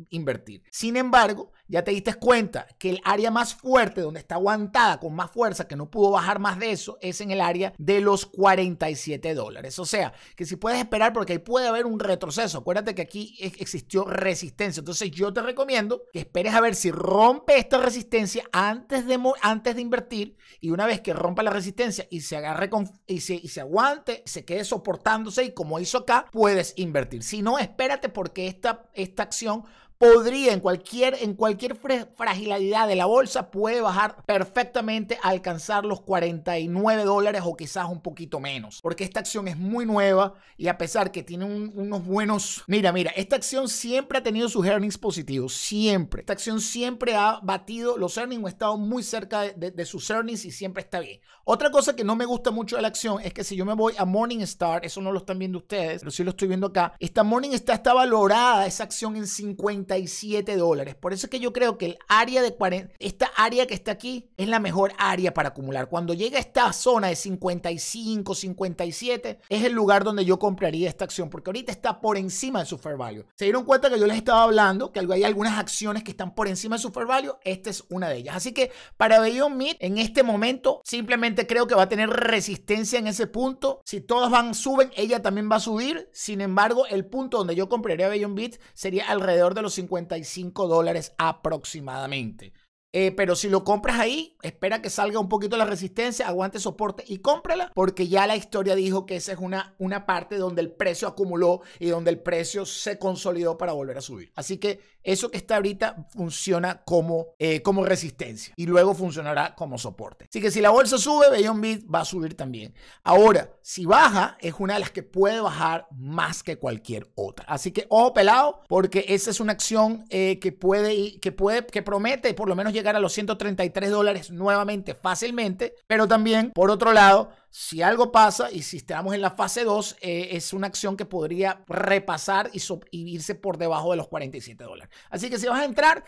A: invertir. Sin embargo, ya te diste cuenta que el área más fuerte, donde está aguantada con más fuerza, que no pudo bajar más de eso, es en el área de los 47 dólares. O sea, que si puedes esperar, porque ahí puede haber un retroceso. Acuérdate que aquí existió resistencia. Entonces yo te recomiendo que esperes a ver si rompe rompe esta resistencia antes de, antes de invertir y una vez que rompa la resistencia y se agarre con, y, se, aguante, se quede soportándose y como hizo acá, puedes invertir. Si no, espérate porque esta, esta acción podría en cualquier, en cualquier fragilidad de la bolsa puede bajar perfectamente a alcanzar los 49 dólares o quizás un poquito menos. Porque esta acción es muy nueva y a pesar que tiene unos buenos... Mira, mira, esta acción siempre ha tenido sus earnings positivos, siempre. Esta acción siempre ha batido los earnings o ha estado muy cerca de, sus earnings y siempre está bien. Otra cosa que no me gusta mucho de la acción es que si yo me voy a Morningstar, eso no lo están viendo ustedes, pero sí lo estoy viendo acá, esta Morningstar está valorada, esa acción en 50 dólares. Por eso es que yo creo que el área de 40, esta área que está aquí es la mejor área para acumular. Cuando llega a esta zona de 55, 57, es el lugar donde yo compraría esta acción, porque ahorita está por encima de su fair value. Se dieron cuenta que yo les estaba hablando que hay algunas acciones que están por encima de su fair value. Esta es una de ellas. Así que para Beyond Meat, en este momento, simplemente creo que va a tener resistencia en ese punto. Si todas van, suben, ella también va a subir. Sin embargo, el punto donde yo compraría Beyond Meat sería alrededor de los 55 dólares aproximadamente. Eh, pero si lo compras ahí, espera que salga un poquito la resistencia, aguante soporte y cómprala, porque ya la historia dijo que esa es una, una parte donde el precio acumuló y donde el precio se consolidó para volver a subir. Así que eso que está ahorita funciona como, eh, como resistencia y luego funcionará como soporte. Así que si la bolsa sube, Beyond Bid va a subir también. Ahora, si baja, es una de las que puede bajar más que cualquier otra. Así que ojo pelado, porque esa es una acción eh, que puede, que puede, que promete por lo menos a los 133 dólares nuevamente fácilmente, pero también, por otro lado, si algo pasa y si estamos en la fase 2, eh, es una acción que podría repasar y, subirse irse por debajo de los 47 dólares. Así que si vas a entrar,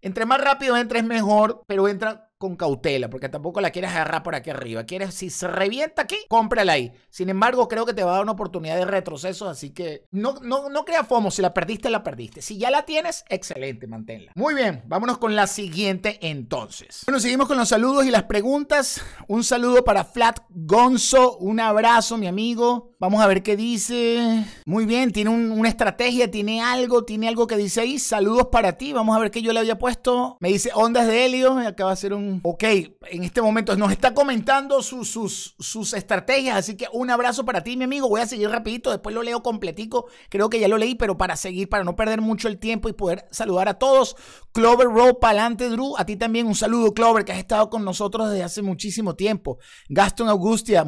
A: entre más rápido entres mejor, pero entra con cautela, porque tampoco la quieres agarrar por aquí arriba. Quieres, si se revienta aquí, cómprala ahí. Sin embargo, creo que te va a dar una oportunidad de retroceso, así que no, no, no crea FOMO. Si la perdiste, la perdiste. Si ya la tienes, excelente, manténla. Muy bien, vámonos con la siguiente entonces. Bueno, seguimos con los saludos y las preguntas. Un saludo para Flat Gonzo, un abrazo, mi amigo. Vamos a ver qué dice. Muy bien, tiene una estrategia, tiene algo, tiene algo que dice ahí. Saludos para ti. Vamos a ver qué yo le había puesto. Me dice ondas de helio. Acaba de ser un ok, en este momento nos está comentando sus, sus, sus estrategias, así que un abrazo para ti, mi amigo. Voy a seguir rapidito, después lo leo completico, creo que ya lo leí, pero para seguir, para no perder mucho el tiempo y poder saludar a todos. Clover Row, pa'lante, Drew, a ti también un saludo, Clover, que has estado con nosotros desde hace muchísimo tiempo. Gaston Augustia,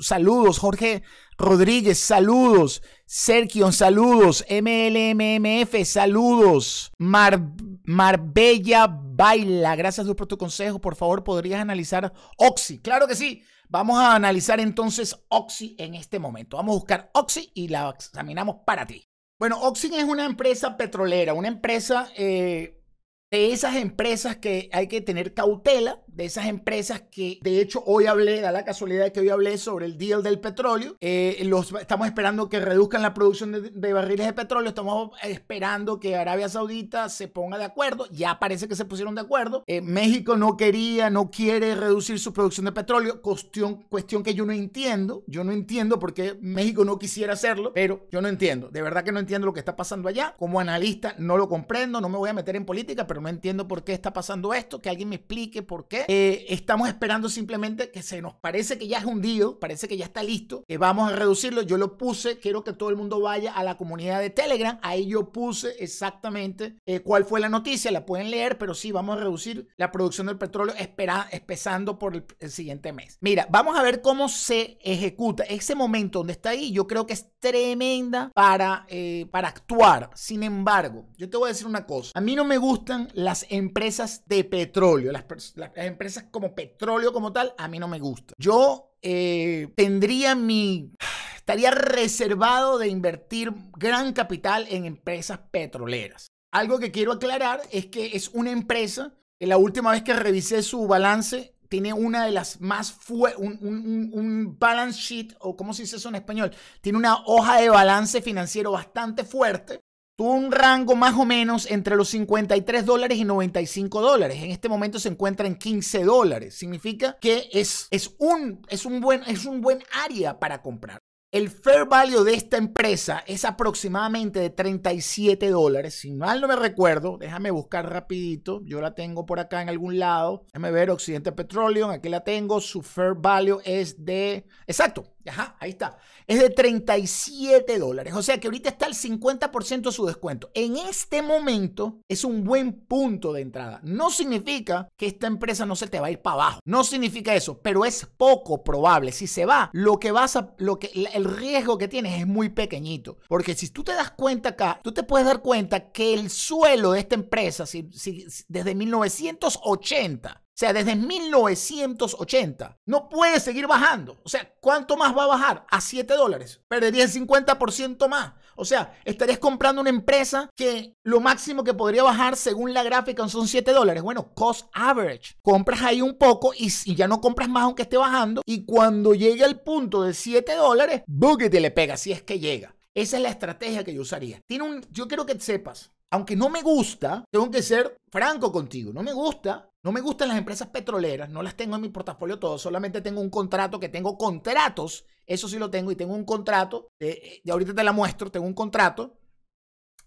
A: saludos. Jorge Rodríguez, saludos. Serkion, saludos. MLMMF, saludos. Marbella Baila, gracias por tu consejo. Por favor, ¿podrías analizar Oxy? Claro que sí. Vamos a analizar entonces Oxy en este momento. Vamos a buscar Oxy y la examinamos para ti. Bueno, Oxy es una empresa petrolera, una empresa eh, de esas empresas que hay que tener cautela de esas empresas que, de hecho, hoy hablé, da la casualidad que hoy hablé sobre el deal del petróleo. Eh, los, estamos esperando que reduzcan la producción de, barriles de petróleo. Estamos esperando que Arabia Saudita se ponga de acuerdo. Ya parece que se pusieron de acuerdo. Eh, México no quería, no quiere reducir su producción de petróleo. Cuestión, cuestión que yo no entiendo. Yo no entiendo por qué México no quisiera hacerlo, pero yo no entiendo. De verdad que no entiendo lo que está pasando allá. Como analista no lo comprendo, no me voy a meter en política, pero no entiendo por qué está pasando esto. Que alguien me explique por qué. Eh, estamos esperando simplemente que se nos parece que ya es hundido, parece que ya está listo, que vamos a reducirlo. Yo lo puse, quiero que todo el mundo vaya a la comunidad de Telegram. Ahí yo puse exactamente eh, cuál fue la noticia, la pueden leer, pero sí, vamos a reducir la producción del petróleo espera, empezando por el, siguiente mes. Mira, vamos a ver cómo se ejecuta. Ese momento donde está ahí, yo creo que es tremenda para, eh, para actuar. Sin embargo, yo te voy a decir una cosa. A mí no me gustan las empresas de petróleo, las, las, em-, empresas como petróleo como tal, a mí no me gusta. Yo eh, tendría mi... Estaría reservado de invertir gran capital en empresas petroleras. Algo que quiero aclarar es que es una empresa, la última vez que revisé su balance, tiene una de las más fue un, un, balance sheet, o como se dice eso en español, tiene una hoja de balance financiero bastante fuerte tuvo un rango más o menos entre los 53 dólares y 95 dólares. En este momento se encuentra en 15 dólares. Significa que es, es, un, es, un buen, es un buen área para comprar. El fair value de esta empresa es aproximadamente de 37 dólares. Si mal no me recuerdo, déjame buscar rapidito. Yo la tengo por acá en algún lado. Déjame ver, Occidente Petroleum, aquí la tengo. Su fair value es de... Exacto, Ajá, ahí está. Es de 37 dólares. O sea que ahorita está el 50% de su descuento. En este momento es un buen punto de entrada. No significa que esta empresa no se te va a ir para abajo. No significa eso, pero es poco probable. Si se va, lo que vas a, lo que, el riesgo que tienes es muy pequeñito. Porque si tú te das cuenta acá, tú te puedes dar cuenta que el suelo de esta empresa, desde 1980, o sea, desde 1980. No puede seguir bajando. O sea, ¿cuánto más va a bajar? A 7 dólares. Perdería el 50% más. O sea, estarías comprando una empresa que lo máximo que podría bajar según la gráfica son 7 dólares. Bueno, cost average. Compras ahí un poco y, ya no compras más aunque esté bajando. Y cuando llegue al punto de 7 dólares, te le pega si es que llega. Esa es la estrategia que yo usaría. Tiene un, yo quiero que sepas aunque no me gusta, tengo que ser franco contigo, no me gusta, no me gustan las empresas petroleras, no las tengo en mi portafolio todo, solamente tengo un contrato que tengo contratos, eso sí lo tengo y tengo un contrato, de, ahorita te la muestro, tengo un contrato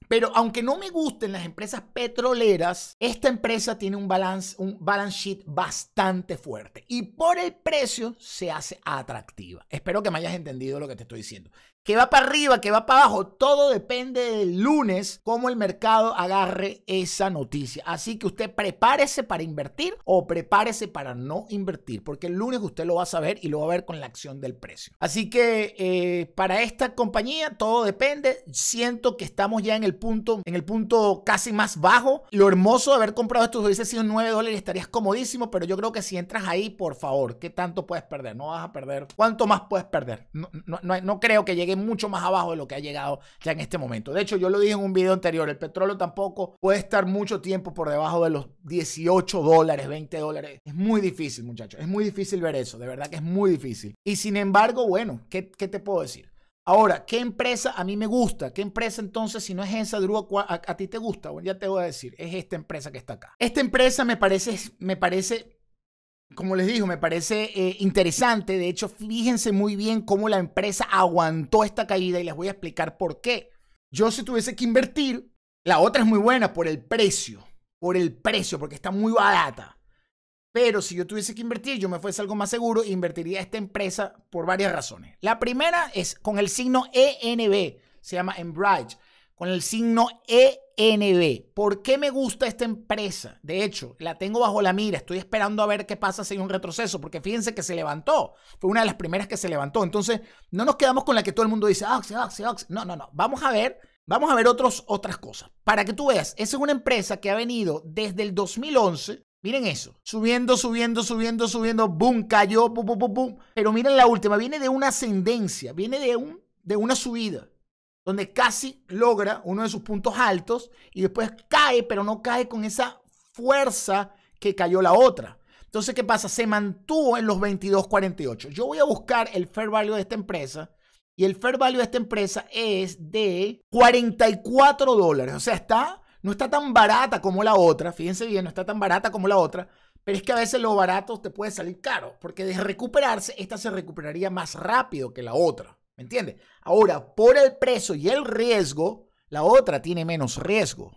A: pero aunque no me gusten las empresas petroleras, esta empresa tiene un balance, un balance sheet bastante fuerte y por el precio se hace atractiva. Espero que me hayas entendido lo que te estoy diciendo que va para arriba, que va para abajo. Todo depende del lunes cómo el mercado agarre esa noticia. Así que usted prepárese para invertir o prepárese para no invertir, porque el lunes usted lo va a saber y lo va a ver con la acción del precio. Así que eh, para esta compañía todo depende. Siento que estamos ya en el punto, en el punto casi más bajo. Lo hermoso de haber comprado estos hubiese sido 9 dólares estarías comodísimo, pero yo creo que si entras ahí, por favor, ¿qué tanto puedes perder? No vas a perder. ¿Cuánto más puedes perder? no creo que llegue mucho más abajo de lo que ha llegado ya en este momento. De hecho, yo lo dije en un video anterior, el petróleo tampoco puede estar mucho tiempo por debajo de los 18 dólares, 20 dólares. Es muy difícil, muchachos, es muy difícil ver eso, de verdad que es muy difícil. Y sin embargo, bueno, ¿qué, te puedo decir? Ahora, ¿qué empresa a mí me gusta? ¿Qué empresa entonces, si no es esa, a, a, ti te gusta? Bueno, ya te voy a decir, es esta empresa que está acá. Esta empresa me parece, me parece como les digo, me parece eh, interesante. De hecho, fíjense muy bien cómo la empresa aguantó esta caída y les voy a explicar por qué. Yo si tuviese que invertir, la otra es muy buena por el precio, por el precio, porque está muy barata. Pero si yo tuviese que invertir, yo me fuese algo más seguro, invertiría esta empresa por varias razones. La primera es con el signo ENB, se llama Enbridge con el signo ENB. ¿Por qué me gusta esta empresa? De hecho, la tengo bajo la mira. Estoy esperando a ver qué pasa si hay un retroceso, porque fíjense que se levantó. Fue una de las primeras que se levantó. Entonces, no nos quedamos con la que todo el mundo dice, Oxy, Oxy, Oxy. No, no, no. Vamos a ver. Vamos a ver otros, otras cosas. Para que tú veas, esa es una empresa que ha venido desde el 2011 Miren eso, subiendo, subiendo, subiendo, subiendo, boom, cayó, pum, pum, pum, boom. Pero miren la última, viene de una ascendencia, viene de, un, de una subida donde casi logra uno de sus puntos altos y después cae, pero no cae con esa fuerza que cayó la otra. Entonces, ¿qué pasa? Se mantuvo en los 22.48. Yo voy a buscar el fair value de esta empresa y el fair value de esta empresa es de 44 dólares. O sea, está, no está tan barata como la otra. Fíjense bien, no está tan barata como la otra. Pero es que a veces lo barato te puede salir caro, porque de recuperarse, esta se recuperaría más rápido que la otra. ¿Me Ahora, por el precio y el riesgo, la otra tiene menos riesgo.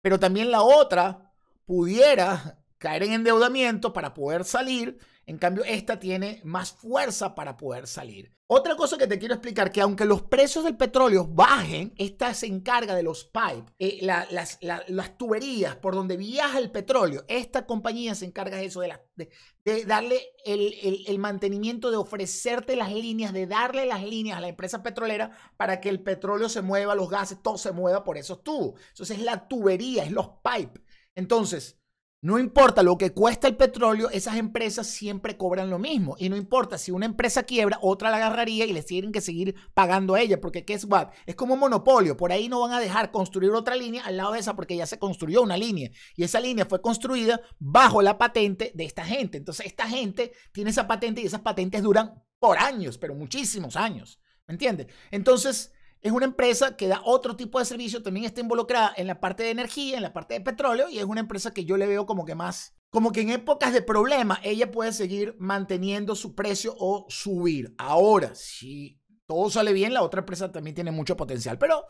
A: Pero también la otra pudiera caer en endeudamiento para poder salir en cambio, esta tiene más fuerza para poder salir. Otra cosa que te quiero explicar, que aunque los precios del petróleo bajen, esta se encarga de los pipes, eh, las, tuberías por donde viaja el petróleo. Esta compañía se encarga de eso, de, darle el, el, mantenimiento, de ofrecerte las líneas, de darle las líneas a la empresa petrolera para que el petróleo se mueva, los gases, todo se mueva por esos tubos. Entonces es la tubería, es los pipes. Entonces, no importa lo que cuesta el petróleo, esas empresas siempre cobran lo mismo. Y no importa si una empresa quiebra, otra la agarraría y les tienen que seguir pagando a ella. Porque, ¿qué es what? Es como un monopolio. Por ahí no van a dejar construir otra línea al lado de esa porque ya se construyó una línea. Y esa línea fue construida bajo la patente de esta gente. Entonces, esta gente tiene esa patente y esas patentes duran por años, pero muchísimos años. ¿Me entiendes? Entonces, es una empresa que da otro tipo de servicio, también está involucrada en la parte de energía, en la parte de petróleo, y es una empresa que yo le veo como que más, como que en épocas de problema, ella puede seguir manteniendo su precio o subir. Ahora, si todo sale bien, la otra empresa también tiene mucho potencial, pero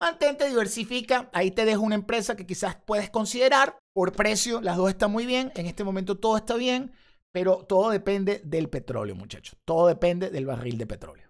A: mantente, diversifica, ahí te dejo una empresa que quizás puedes considerar por precio, las dos están muy bien, en este momento todo está bien, pero todo depende del petróleo, muchachos, todo depende del barril de petróleo.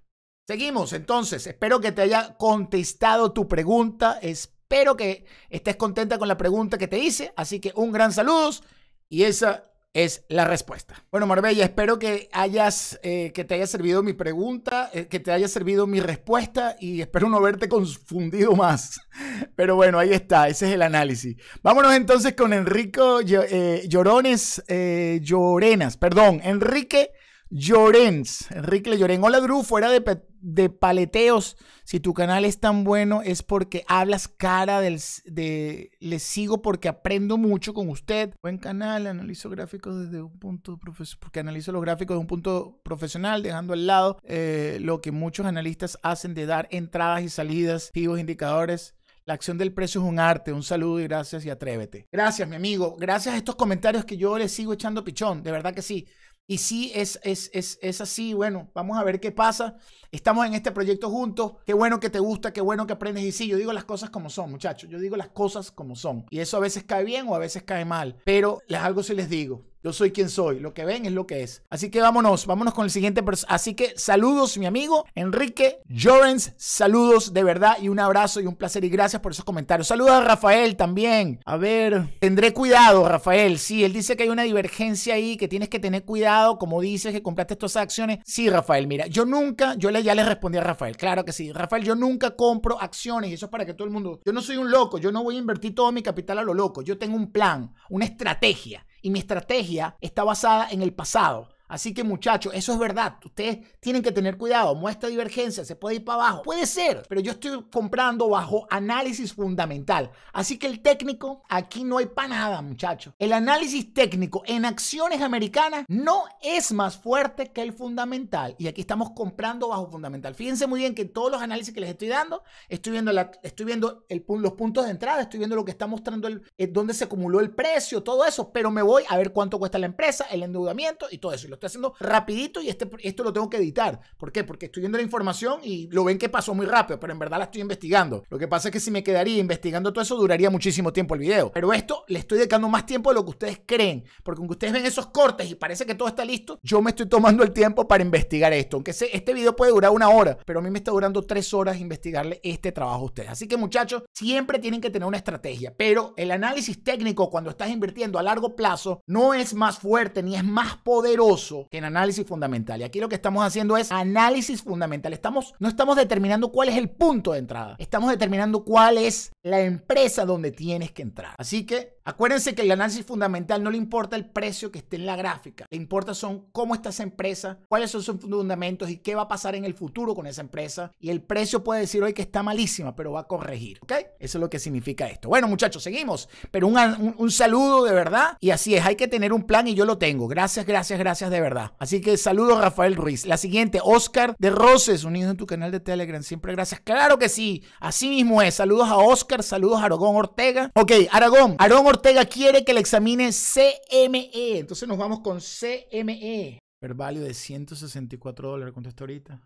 A: Seguimos, entonces, espero que te haya contestado tu pregunta, espero que estés contenta con la pregunta que te hice, así que un gran saludos y esa es la respuesta. Bueno, Marbella, espero que hayas, eh, que te haya servido mi pregunta, eh, que te haya servido mi respuesta y espero no verte confundido más. Pero bueno, ahí está, ese es el análisis. Vámonos entonces con Enrique eh, Llorones, eh, Llorenas, perdón, Enrique Llorens, Enrique Llorens. Hola Drew, fuera de, paleteos. Si tu canal es tan bueno es porque hablas cara del, de... le sigo porque aprendo mucho con usted. Buen canal, analizo gráficos desde un punto profesional. Porque analizo los gráficos desde un punto profesional, dejando al lado eh, lo que muchos analistas hacen de dar entradas y salidas, activos, indicadores. La acción del precio es un arte. Un saludo y gracias y atrévete. Gracias, mi amigo. Gracias a estos comentarios que yo le sigo echando pichón. De verdad que sí. Y sí, es, es, así. Bueno, vamos a ver qué pasa. Estamos en este proyecto juntos. Qué bueno que te gusta, qué bueno que aprendes. Y sí, yo digo las cosas como son, muchachos. Yo digo las cosas como son. Y eso a veces cae bien o a veces cae mal. Pero les algo si les digo. Yo soy quien soy. Lo que ven es lo que es. Así que vámonos, vámonos con el siguiente. Así que saludos, mi amigo Enrique Jovens. Saludos de verdad y un abrazo y un placer y gracias por esos comentarios. Saludos a Rafael también. A ver, tendré cuidado, Rafael. Sí, él dice que hay una divergencia ahí, que tienes que tener cuidado, como dices, que compraste estas acciones. Sí, Rafael, mira, yo nunca, yo ya le respondí a Rafael, claro que sí. Rafael, yo nunca compro acciones y eso es para que todo el mundo. Yo no soy un loco, yo no voy a invertir todo mi capital a lo loco. Yo tengo un plan, una estrategia y mi estrategia está basada en el pasado. Así que muchachos, eso es verdad. Ustedes tienen que tener cuidado. Muestra divergencia, se puede ir para abajo. Puede ser, pero yo estoy comprando bajo análisis fundamental. Así que el técnico, aquí no hay para nada, muchachos. El análisis técnico en acciones americanas no es más fuerte que el fundamental. Y aquí estamos comprando bajo fundamental. Fíjense muy bien que todos los análisis que les estoy dando, estoy viendo, estoy viendo los puntos de entrada, estoy viendo lo que está mostrando, el, eh, dónde se acumuló el precio, todo eso, pero me voy a ver cuánto cuesta la empresa, el endeudamiento y todo eso estoy haciendo rapidito y este, esto lo tengo que editar. ¿Por qué? Porque estoy viendo la información y lo ven que pasó muy rápido, pero en verdad la estoy investigando. Lo que pasa es que si me quedaría investigando todo eso, duraría muchísimo tiempo el video. Pero esto le estoy dedicando más tiempo de lo que ustedes creen, porque aunque ustedes ven esos cortes y parece que todo está listo, yo me estoy tomando el tiempo para investigar esto. Aunque este video puede durar una hora, pero a mí me está durando tres horas investigarle este trabajo a ustedes. Así que muchachos, siempre tienen que tener una estrategia, pero el análisis técnico cuando estás invirtiendo a largo plazo no es más fuerte ni es más poderoso que en análisis fundamental. Y aquí lo que estamos haciendo es análisis fundamental. Estamos, no estamos determinando cuál es el punto de entrada. Estamos determinando cuál es la empresa donde tienes que entrar. Así que Acuérdense que el análisis fundamental no le importa el precio que esté en la gráfica, le importa son cómo está esa empresa, cuáles son sus fundamentos y qué va a pasar en el futuro con esa empresa. Y el precio puede decir hoy que está malísima, pero va a corregir, ¿ok? Eso es lo que significa esto. Bueno, muchachos, seguimos, pero un, saludo de verdad. Y así es, hay que tener un plan y yo lo tengo. Gracias, gracias, gracias de verdad. Así que saludos Rafael Ruiz. La siguiente, Oscar de Roses, unido en tu canal de Telegram, siempre gracias. Claro que sí, así mismo es. Saludos a Oscar, saludos a Aragón Ortega. Ok, Aragón, Aragón Ortega. Ortega quiere que le examine CME. Entonces nos vamos con CME. Pervalio de 164 dólares, contesta ahorita.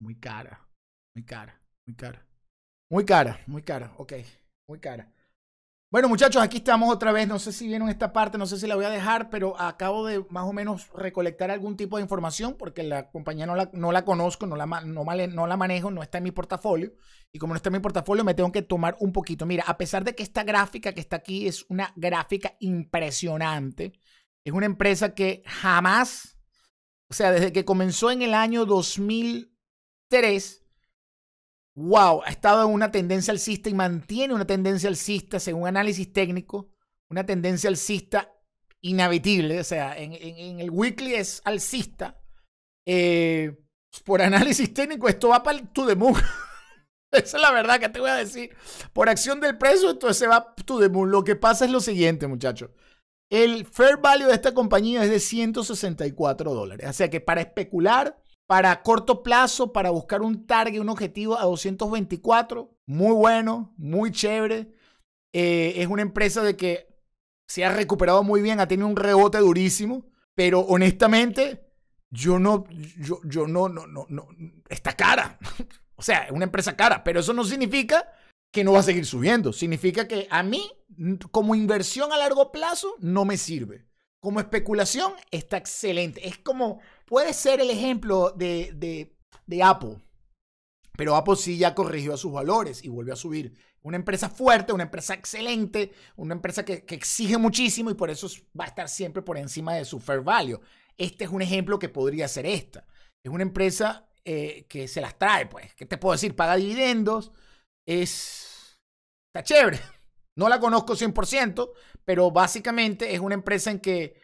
A: Muy cara, muy cara, muy cara. Muy cara, muy cara, ok, muy cara. Bueno, muchachos, aquí estamos otra vez. No sé si vieron esta parte, no sé si la voy a dejar, pero acabo de más o menos recolectar algún tipo de información porque la compañía no la, no la conozco, no la, no, no la manejo, no está en mi portafolio. Y como no está en mi portafolio, me tengo que tomar un poquito. Mira, a pesar de que esta gráfica que está aquí es una gráfica impresionante, es una empresa que jamás, o sea, desde que comenzó en el año 2003, wow, ha estado en una tendencia alcista y mantiene una tendencia alcista, según análisis técnico, una tendencia alcista inhabitable, o sea, en, el weekly es alcista. Eh, por análisis técnico, esto va para el to the moon. Esa es la verdad que te voy a decir. Por acción del precio, esto se va to the moon. Lo que pasa es lo siguiente, muchachos. El fair value de esta compañía es de 164 dólares. O sea que para especular para corto plazo, para buscar un target, un objetivo a 224. Muy bueno, muy chévere. Eh, es una empresa de que se ha recuperado muy bien, ha tenido un rebote durísimo, pero honestamente, yo no, yo, yo no, no, no, no, está cara. o sea, es una empresa cara, pero eso no significa que no va a seguir subiendo. Significa que a mí, como inversión a largo plazo, no me sirve. Como especulación, está excelente. Es como Puede ser el ejemplo de, Apple, pero Apple sí ya corrigió a sus valores y volvió a subir. Una empresa fuerte, una empresa excelente, una empresa que, exige muchísimo y por eso va a estar siempre por encima de su fair value. Este es un ejemplo que podría ser esta. Es una empresa eh, que se las trae, pues. ¿Qué te puedo decir? Paga dividendos, es... Está chévere. No la conozco 100%, pero básicamente es una empresa en que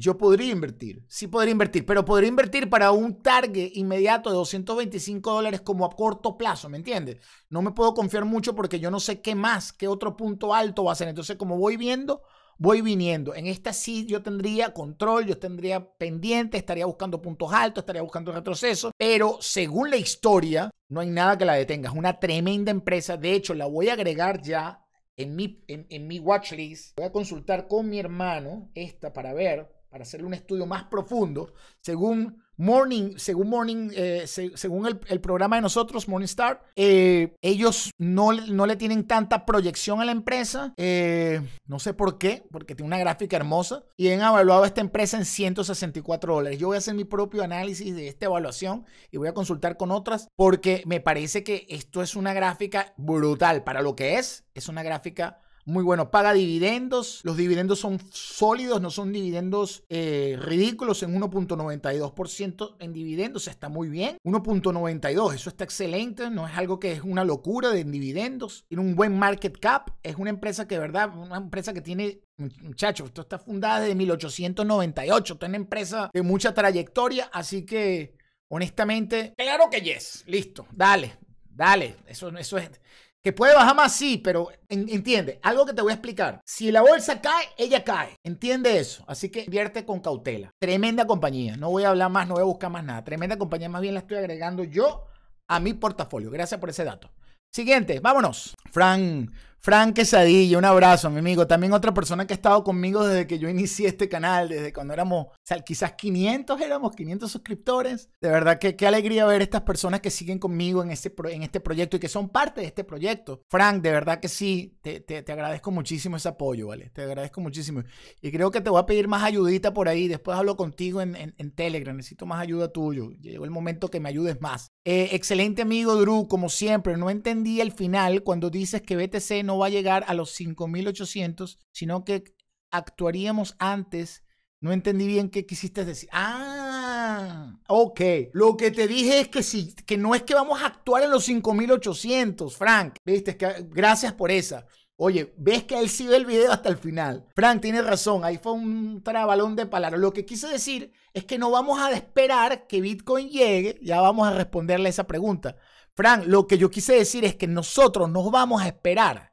A: yo podría invertir, sí podría invertir, pero podría invertir para un target inmediato de 225 dólares como a corto plazo, ¿me entiendes? No me puedo confiar mucho porque yo no sé qué más, qué otro punto alto va a ser. Entonces, como voy viendo, voy viniendo. En esta sí yo tendría control, yo tendría pendiente, estaría buscando puntos altos, estaría buscando retrocesos, pero según la historia, no hay nada que la detenga. Es una tremenda empresa. De hecho, la voy a agregar ya en mi, en mi watchlist. Voy a consultar con mi hermano esta para ver para hacerle un estudio más profundo, según Morning, según Morning, eh, según el, programa de nosotros, Morningstar, eh, ellos no, le tienen tanta proyección a la empresa. Eh, no sé por qué, porque tiene una gráfica hermosa. Y han evaluado a esta empresa en 164 dólares. Yo voy a hacer mi propio análisis de esta evaluación y voy a consultar con otras, porque me parece que esto es una gráfica brutal. Para lo que es, es una gráfica muy bueno. Paga dividendos. Los dividendos son sólidos, no son dividendos eh, ridículos en 1.92% en dividendos. está muy bien. 1.92, eso está excelente. No es algo que es una locura de dividendos. Tiene un buen market cap. Es una empresa que, verdad, una empresa que tiene Muchachos, esto está fundada desde 1898. Esto es una empresa de mucha trayectoria, así que honestamente. Claro que yes. Listo, dale, dale. Eso, eso es. Que puede bajar más, sí, pero entiende, algo que te voy a explicar. Si la bolsa cae, ella cae. Entiende eso. Así que invierte con cautela. Tremenda compañía. No voy a hablar más, no voy a buscar más nada. Tremenda compañía, más bien la estoy agregando yo a mi portafolio. Gracias por ese dato. Siguiente, vámonos. Frank Frank Quesadilla, un abrazo, mi amigo. También otra persona que ha estado conmigo desde que yo inicié este canal, desde cuando éramos, o sea, quizás 500 éramos, 500 suscriptores. De verdad que qué alegría ver estas personas que siguen conmigo en este, en este proyecto y que son parte de este proyecto. Frank, de verdad que sí, te, agradezco muchísimo ese apoyo, ¿vale? Te agradezco muchísimo. Y creo que te voy a pedir más ayudita por ahí. Después hablo contigo en, Telegram. Necesito más ayuda tuya, llegó el momento que me ayudes más. Eh, excelente amigo Drew, como siempre. No entendí el final cuando dices que BTC no va a llegar a los 5.800, sino que actuaríamos antes. No entendí bien qué quisiste decir. Ah, ok. Lo que te dije es que, sí, que no es que vamos a actuar en los 5.800, Frank. Viste, que, gracias por esa. Oye, ves que él sí el video hasta el final. Frank tiene razón, ahí fue un trabalón de palabras. Lo que quise decir es que no vamos a esperar que Bitcoin llegue, ya vamos a responderle esa pregunta. Frank, lo que yo quise decir es que nosotros nos vamos a esperar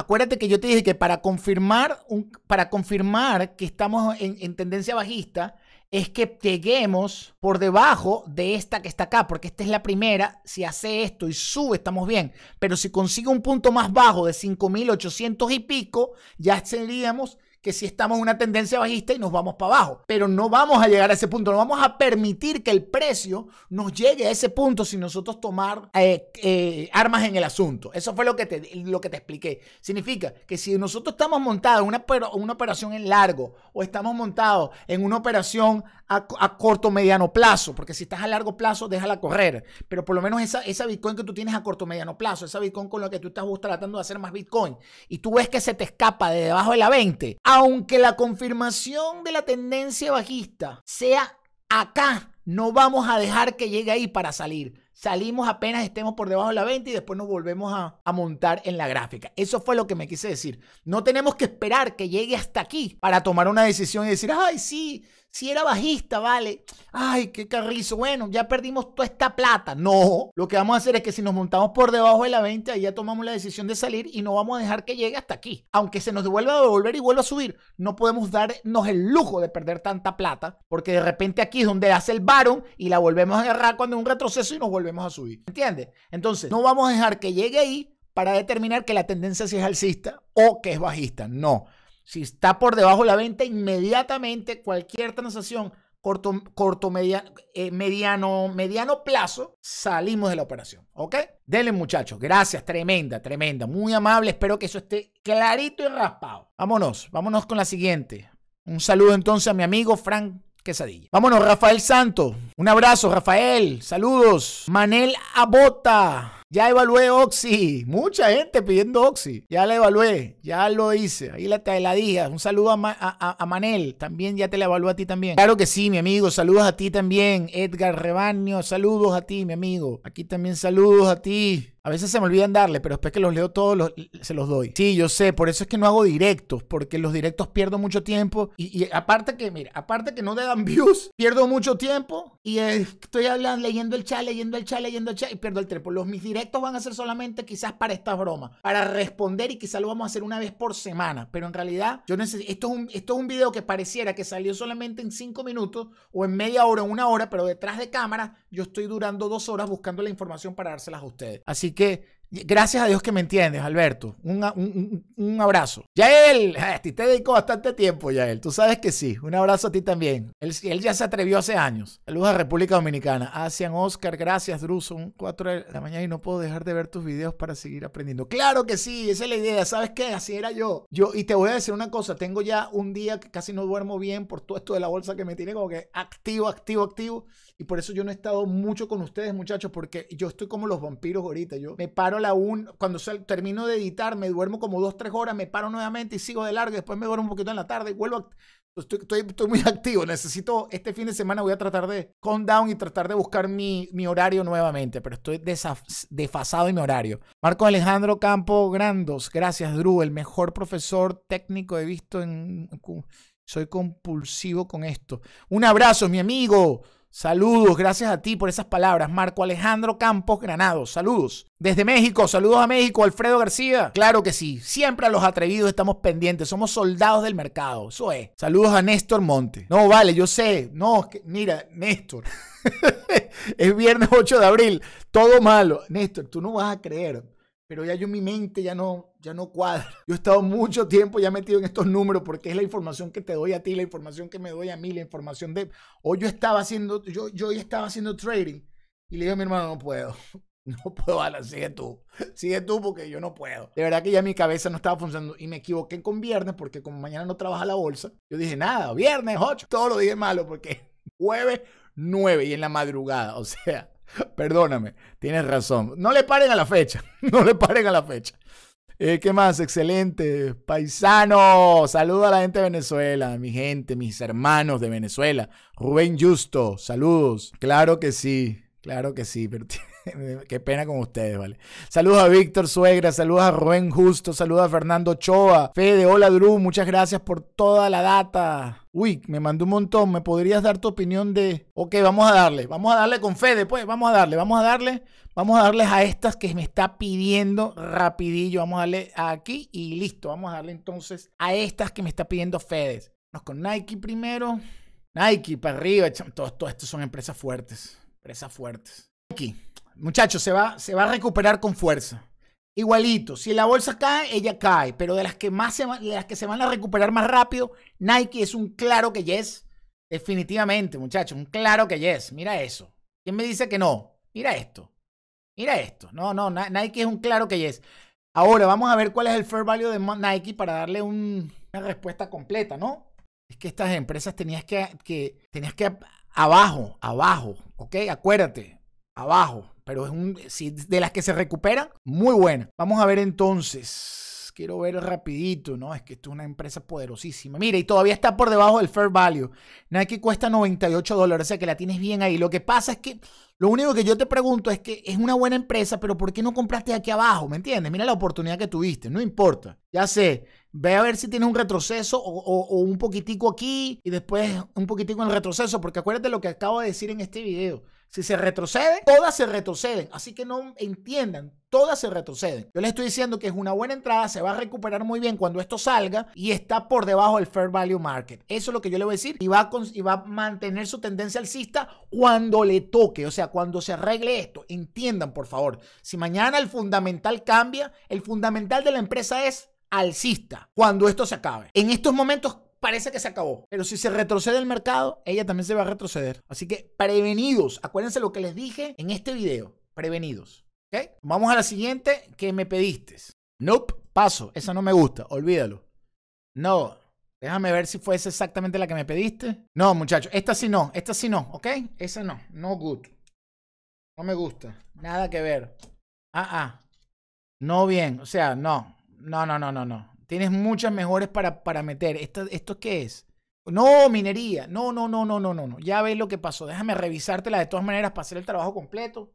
A: Acuérdate que yo te dije que para confirmar, un, para confirmar que estamos en, tendencia bajista, es que lleguemos por debajo de esta que está acá, porque esta es la primera. Si hace esto y sube, estamos bien. Pero si consigue un punto más bajo de 5.800 y pico, ya seríamos que si estamos en una tendencia bajista y nos vamos para abajo. Pero no vamos a llegar a ese punto, no vamos a permitir que el precio nos llegue a ese punto sin nosotros tomar eh, eh, armas en el asunto. Eso fue lo que, te, lo que te expliqué. Significa que si nosotros estamos montados en una, operación en largo o estamos montados en una operación a, corto mediano plazo, porque si estás a largo plazo, déjala correr. Pero por lo menos esa, Bitcoin que tú tienes a corto mediano plazo, esa Bitcoin con la que tú estás tratando de hacer más Bitcoin y tú ves que se te escapa de debajo de la 20, aunque la confirmación de la tendencia bajista sea acá, no vamos a dejar que llegue ahí para salir. Salimos apenas estemos por debajo de la venta y después nos volvemos a, a, montar en la gráfica. Eso fue lo que me quise decir. No tenemos que esperar que llegue hasta aquí para tomar una decisión y decir, ay, sí, si era bajista, vale. Ay, qué carrizo. Bueno, ya perdimos toda esta plata. No. Lo que vamos a hacer es que si nos montamos por debajo de la 20, ahí ya tomamos la decisión de salir y no vamos a dejar que llegue hasta aquí. Aunque se nos devuelva a devolver y vuelva a subir, no podemos darnos el lujo de perder tanta plata porque de repente aquí es donde hace el varón y la volvemos a agarrar cuando hay un retroceso y nos volvemos a subir. ¿Entiendes? Entonces, no vamos a dejar que llegue ahí para determinar que la tendencia es alcista o que es bajista. No. Si está por debajo de la venta, inmediatamente cualquier transacción corto, corto media, eh, mediano, mediano plazo, salimos de la operación. ¿Ok? Denle, muchachos. Gracias. Tremenda, tremenda. Muy amable. Espero que eso esté clarito y raspado. Vámonos, vámonos con la siguiente. Un saludo entonces a mi amigo Frank Quesadilla. Vámonos, Rafael Santo. Un abrazo, Rafael. Saludos. Manel Abota. Ya evalué Oxy. Mucha gente pidiendo Oxy. Ya la evalué. Ya lo hice. Ahí la, te la dije. Un saludo a, a, Manel. También ya te la evalué a ti también. Claro que sí, mi amigo. Saludos a ti también. Edgar Rebaño. Saludos a ti, mi amigo. Aquí también saludos a ti. A veces se me olvidan darle, pero después que los leo todos, se los doy. Sí, yo sé, por eso es que no hago directos, porque los directos pierdo mucho tiempo. Y, aparte que, mira, aparte que no te dan views, pierdo mucho tiempo y estoy hablando, leyendo el chat, leyendo el chat, leyendo el chat y pierdo el tiempo. Los mis directos van a ser solamente quizás para estas bromas, para responder y quizás lo vamos a hacer una vez por semana, pero en realidad yo necesito, esto es un, esto un video que pareciera que salió solamente en cinco minutos o en media hora o una hora, pero detrás de cámara yo estoy durando dos horas buscando la información para dárselas a ustedes. Así Así que gracias a Dios que me entiendes, Alberto. Un, abrazo. Yael, a te dedico bastante tiempo, Yael. Tú sabes que sí. Un abrazo a ti también. Él, él ya se atrevió hace años. Saludos a República Dominicana. Acian Oscar, gracias, Druso. Un 4 de la mañana y no puedo dejar de ver tus videos para seguir aprendiendo. Claro que sí, esa es la idea. ¿Sabes qué? Así era yo. Yo, y te voy a decir una cosa. Tengo ya un día que casi no duermo bien por todo esto de la bolsa que me tiene como que activo, activo, activo. Y por eso yo no he estado mucho con ustedes, muchachos, porque yo estoy como los vampiros ahorita. Yo me paro a la un, cuando termino de editar, me duermo como dos, tres horas, me paro nuevamente y sigo de largo. Después me duermo un poquito en la tarde y vuelvo a. Estoy, muy activo. Necesito, este fin de semana voy a tratar de calm down y tratar de buscar mi, mi horario nuevamente, pero estoy desfasado en mi horario. Marco Alejandro Campo Grandos, gracias, Drew, el mejor profesor técnico he visto en. Soy compulsivo con esto. Un abrazo, mi amigo. Saludos, gracias a ti por esas palabras. Marco Alejandro Campos Granado. saludos. Desde México, saludos a México, Alfredo García. Claro que sí, siempre a los atrevidos estamos pendientes, somos soldados del mercado, eso es. Saludos a Néstor Monte. No, vale, yo sé, no, mira, Néstor. es viernes 8 de abril, todo malo. Néstor, tú no vas a creer, pero ya yo en mi mente ya no, ya no cuadra. Yo he estado mucho tiempo ya metido en estos números porque es la información que te doy a ti, la información que me doy a mí, la información de... Hoy yo estaba haciendo, yo, yo hoy estaba haciendo trading y le dije a mi hermano, no puedo. No puedo, Alan, sigue tú. Sigue tú porque yo no puedo. De verdad que ya mi cabeza no estaba funcionando y me equivoqué con viernes porque como mañana no trabaja la bolsa, yo dije, nada, viernes 8, todo lo dije malo porque jueves 9 y en la madrugada, o sea, perdóname, tienes razón. No le paren a la fecha, no le paren a la fecha. Eh, ¿Qué más? Excelente. Paisano, saludo a la gente de Venezuela, mi gente, mis hermanos de Venezuela. Rubén Justo, saludos. Claro que sí, claro que sí, pero Qué pena con ustedes, ¿vale? Saludos a Víctor Suegra, saludos a Rubén Justo, saludos a Fernando Choa, Fede, hola Drew, muchas gracias por toda la data. Uy, me mandó un montón, ¿me podrías dar tu opinión de... Ok, vamos a darle, vamos a darle con Fede, pues, vamos a darle, vamos a darle, vamos a darles a estas que me está pidiendo rapidillo, vamos a darle aquí y listo, vamos a darle entonces a estas que me está pidiendo Fede. Vamos con Nike primero. Nike, para arriba, Todos todo estos son empresas fuertes, empresas fuertes. Nike muchachos, se va, se va a recuperar con fuerza. Igualito, si la bolsa cae, ella cae, pero de las que más se, las que se van a recuperar más rápido, Nike es un claro que yes. Definitivamente, muchachos, un claro que yes. Mira eso. ¿Quién me dice que no? Mira esto. Mira esto. No, no, Nike es un claro que yes. Ahora vamos a ver cuál es el fair value de Nike para darle una respuesta completa, ¿no? Es que estas empresas tenías que, que tenías que abajo, abajo, ¿ok? Acuérdate, abajo pero es un, de las que se recupera, muy buena. Vamos a ver entonces. Quiero ver rapidito, ¿no? Es que esto es una empresa poderosísima. Mira, y todavía está por debajo del fair value. Nike cuesta 98 dólares, o sea que la tienes bien ahí. Lo que pasa es que lo único que yo te pregunto es que es una buena empresa, pero ¿por qué no compraste aquí abajo? ¿Me entiendes? Mira la oportunidad que tuviste, no importa. Ya sé, ve a ver si tiene un retroceso o, un poquitico aquí y después un poquitico en el retroceso, porque acuérdate lo que acabo de decir en este video. Si se retroceden, todas se retroceden. Así que no entiendan, todas se retroceden. Yo les estoy diciendo que es una buena entrada, se va a recuperar muy bien cuando esto salga y está por debajo del fair value market. Eso es lo que yo le voy a decir y va a, y va a mantener su tendencia alcista cuando le toque, o sea, cuando se arregle esto. Entiendan, por favor. Si mañana el fundamental cambia, el fundamental de la empresa es alcista cuando esto se acabe. En estos momentos parece que se acabó. Pero si se retrocede el mercado, ella también se va a retroceder. Así que prevenidos. Acuérdense lo que les dije en este video. Prevenidos. ¿Ok? Vamos a la siguiente que me pediste. Nope, paso. Esa no me gusta. Olvídalo. No. Déjame ver si esa exactamente la que me pediste. No, muchachos. Esta sí no. Esta sí no. ¿Ok? Esa no. No good. No me gusta. Nada que ver. Ah, ah. No bien. O sea, no. No, no, no, no, no. Tienes muchas mejores para, para meter. ¿Esto, ¿Esto qué es? No, minería. No, no, no, no, no, no. Ya ves lo que pasó. Déjame revisártela de todas maneras para hacer el trabajo completo.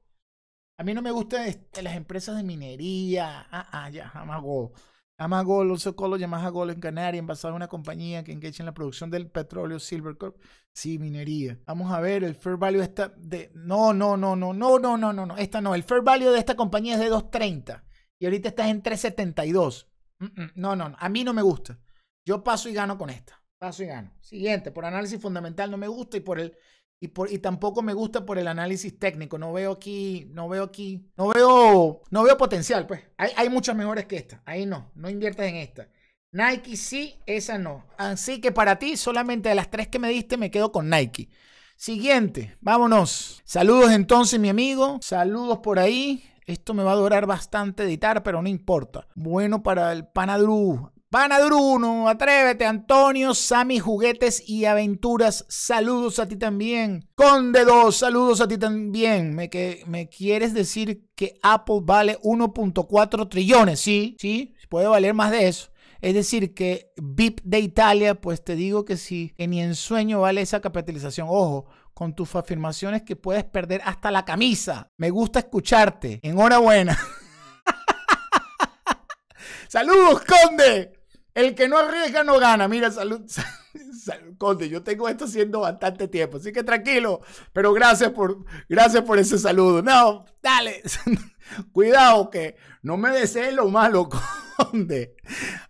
A: A mí no me gustan las empresas de minería. Ah, ah, ya, jamás go. Jamás go, also llamas a Gol en Canarias, basado en una compañía que engancha en la producción del petróleo Silvercorp. Sí, minería. Vamos a ver, el fair value está de. No, no, no, no, no, no, no, no, no. Esta no. El fair value de esta compañía es de 230 y ahorita estás en 372. No, no, a mí no me gusta. Yo paso y gano con esta. Paso y gano. Siguiente, por análisis fundamental no me gusta y por el y por y tampoco me gusta por el análisis técnico. No veo aquí, no veo aquí, no veo no veo potencial, pues. Hay, hay muchas mejores que esta. Ahí no, no inviertas en esta. Nike sí, esa no. Así que para ti solamente de las tres que me diste me quedo con Nike. Siguiente, vámonos. Saludos entonces mi amigo, saludos por ahí. Esto me va a durar bastante editar, pero no importa. Bueno para el panadru. no atrévete, Antonio, Sami, juguetes y aventuras. Saludos a ti también. Conde 2, saludos a ti también. Me, que, me quieres decir que Apple vale 1.4 trillones, ¿sí? Sí, puede valer más de eso. Es decir, que VIP de Italia, pues te digo que sí, en mi en sueño vale esa capitalización. Ojo, con tus afirmaciones que puedes perder hasta la camisa. Me gusta escucharte. Enhorabuena. Saludos, Conde. El que no arriesga no gana. Mira, salud, Conde, yo tengo esto haciendo bastante tiempo, así que tranquilo, pero gracias por, gracias por ese saludo. No, dale, cuidado que no me desees lo malo, Conde.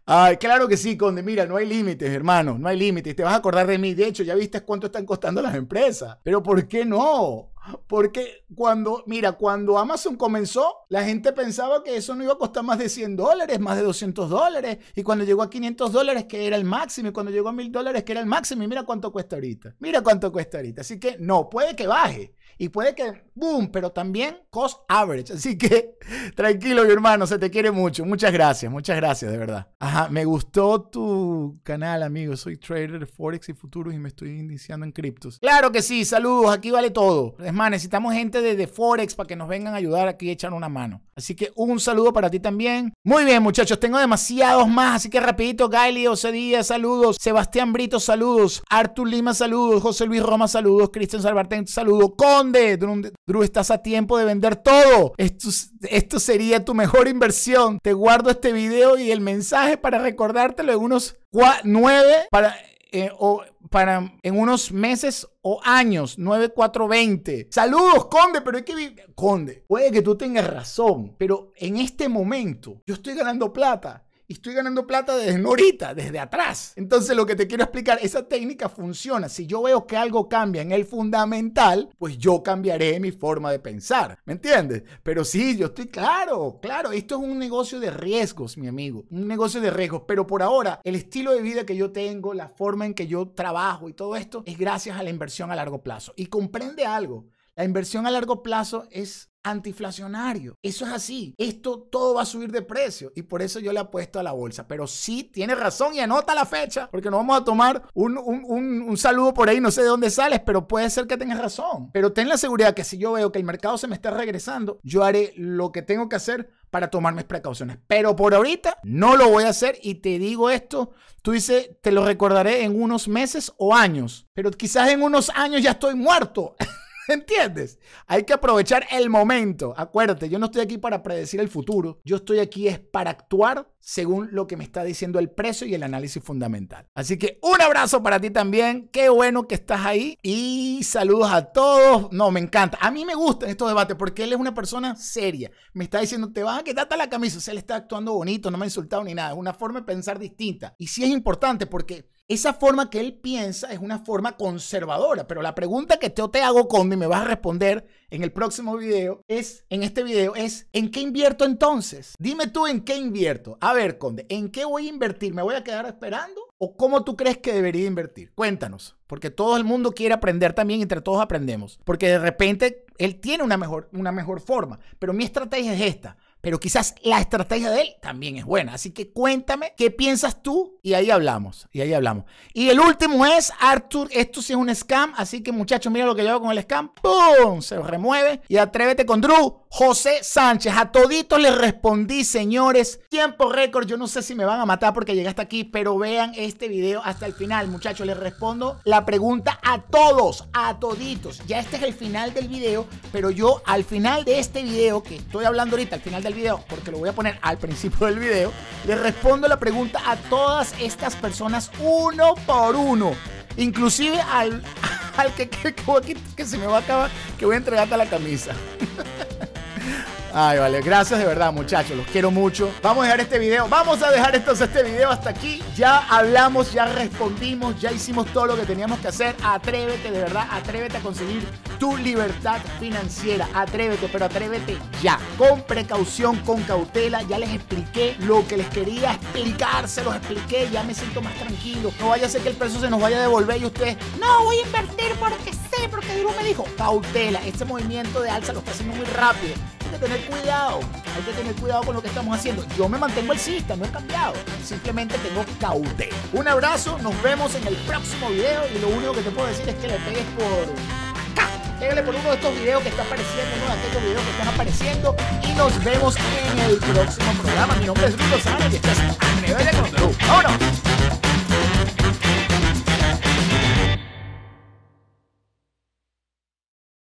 A: Ay, claro que sí, Conde, mira, no hay límites, hermano, no hay límites. Te vas a acordar de mí, de hecho, ya viste cuánto están costando las empresas, pero ¿por qué no? Porque cuando, mira, cuando Amazon comenzó, la gente pensaba que eso no iba a costar más de 100 dólares, más de 200 dólares. Y cuando llegó a 500 dólares, que era el máximo, y cuando llegó a 1000 dólares, que era el máximo, y mira cuánto cuesta ahorita. Mira cuánto cuesta ahorita. Así que no, puede que baje. Y puede que, boom, pero también cost average. Así que tranquilo, mi hermano, se te quiere mucho. Muchas gracias, muchas gracias, de verdad. Ajá, me gustó tu canal, amigo. Soy trader de Forex y futuros y me estoy iniciando en criptos. Claro que sí, saludos, aquí vale todo. Es más, necesitamos gente de, Forex para que nos vengan a ayudar aquí y echar una mano. Así que un saludo para ti también. Muy bien, muchachos, tengo demasiados más, así que rapidito, Gaily, José saludos. Sebastián Brito, saludos. Artur Lima, saludos. José Luis Roma, saludos. Cristian Salvartén, saludos. Con dónde. Drew, estás a tiempo de vender todo. Esto, esto sería tu mejor inversión. Te guardo este video y el mensaje para recordártelo en unos nueve para... Eh, o para en unos meses o años, 9420. Saludos, Conde, pero hay que Conde, puede que tú tengas razón, pero en este momento yo estoy ganando plata y estoy ganando plata desde desde atrás. Entonces lo que te quiero explicar, esa técnica funciona. Si yo veo que algo cambia en el fundamental, pues yo cambiaré mi forma de pensar, ¿me entiendes? Pero sí, yo estoy claro, claro, esto es un negocio de riesgos, mi amigo, un negocio de riesgos, pero por ahora el estilo de vida que yo tengo, la forma en que yo trabajo y todo esto es gracias a la inversión a largo plazo. Y comprende algo, la inversión a largo plazo es Antiflacionario Eso es así. Esto todo va a subir de precio y por eso yo le apuesto a la bolsa. Pero sí tiene razón y anota la fecha porque nos vamos a tomar un, un, un, un, saludo por ahí. No sé de dónde sales, pero puede ser que tengas razón. Pero ten la seguridad que si yo veo que el mercado se me está regresando, yo haré lo que tengo que hacer para tomar mis precauciones. Pero por ahorita no lo voy a hacer y te digo esto, tú dices, te lo recordaré en unos meses o años, pero quizás en unos años ya estoy muerto. ¿Entiendes? Hay que aprovechar el momento. Acuérdate, yo no estoy aquí para predecir el futuro. Yo estoy aquí es para actuar según lo que me está diciendo el precio y el análisis fundamental. Así que un abrazo para ti también. Qué bueno que estás ahí. Y saludos a todos. No, me encanta. A mí me gustan estos debates porque él es una persona seria. Me está diciendo, te vas a quitar la camisa. O sea, él está actuando bonito, no me ha insultado ni nada. Es una forma de pensar distinta. Y sí es importante porque esa forma que él piensa es una forma conservadora, pero la pregunta que yo te hago, Conde, y me vas a responder en el próximo video, es, en este video, es, ¿en qué invierto entonces? Dime tú en qué invierto. A ver, Conde, ¿en qué voy a invertir? ¿Me voy a quedar esperando? ¿O cómo tú crees que debería invertir? Cuéntanos, porque todo el mundo quiere aprender también, entre todos aprendemos, porque de repente él tiene una mejor, una mejor forma, pero mi estrategia es esta pero quizás la estrategia de él también es buena. Así que cuéntame qué piensas tú y ahí hablamos, y ahí hablamos. Y el último es Arthur, esto sí es un scam, así que muchachos, mira lo que yo hago con el scam, ¡pum! Se remueve y atrévete con Drew. José Sánchez, a toditos les respondí, señores. Tiempo récord, yo no sé si me van a matar porque llegué hasta aquí, pero vean este video hasta el final, muchachos. Les respondo la pregunta a todos, a toditos. Ya este es el final del video, pero yo al final de este video, que estoy hablando ahorita, al final del video, porque lo voy a poner al principio del video, le respondo la pregunta a todas estas personas uno por uno. Inclusive al, al que, que, se me va a acabar, que voy a entregarte la camisa. Ay, vale. Gracias de verdad, muchachos. Los quiero mucho. Vamos a dejar este video. Vamos a dejar entonces este video hasta aquí. Ya hablamos, ya respondimos, ya hicimos todo lo que teníamos que hacer. Atrévete, de verdad, atrévete a conseguir tu libertad financiera. Atrévete, pero atrévete ya. Con precaución, con cautela. Ya les expliqué lo que les quería explicar. Se los expliqué. Ya me siento más tranquilo. No vaya a ser que el precio se nos vaya a devolver y ustedes, no, voy a invertir porque sé, porque Dios me dijo. Cautela. Este movimiento de alza lo está haciendo muy rápido hay que tener cuidado, hay que tener cuidado con lo que estamos haciendo. Yo me mantengo el sistema, no he cambiado, simplemente tengo cautela. Un abrazo, nos vemos en el próximo video y lo único que te puedo decir es que le pegues por acá. Pégale por uno de estos videos que está apareciendo, uno de estos videos que están apareciendo y nos vemos en el próximo programa. Mi nombre es Luis Sánchez y estás en nivel con control.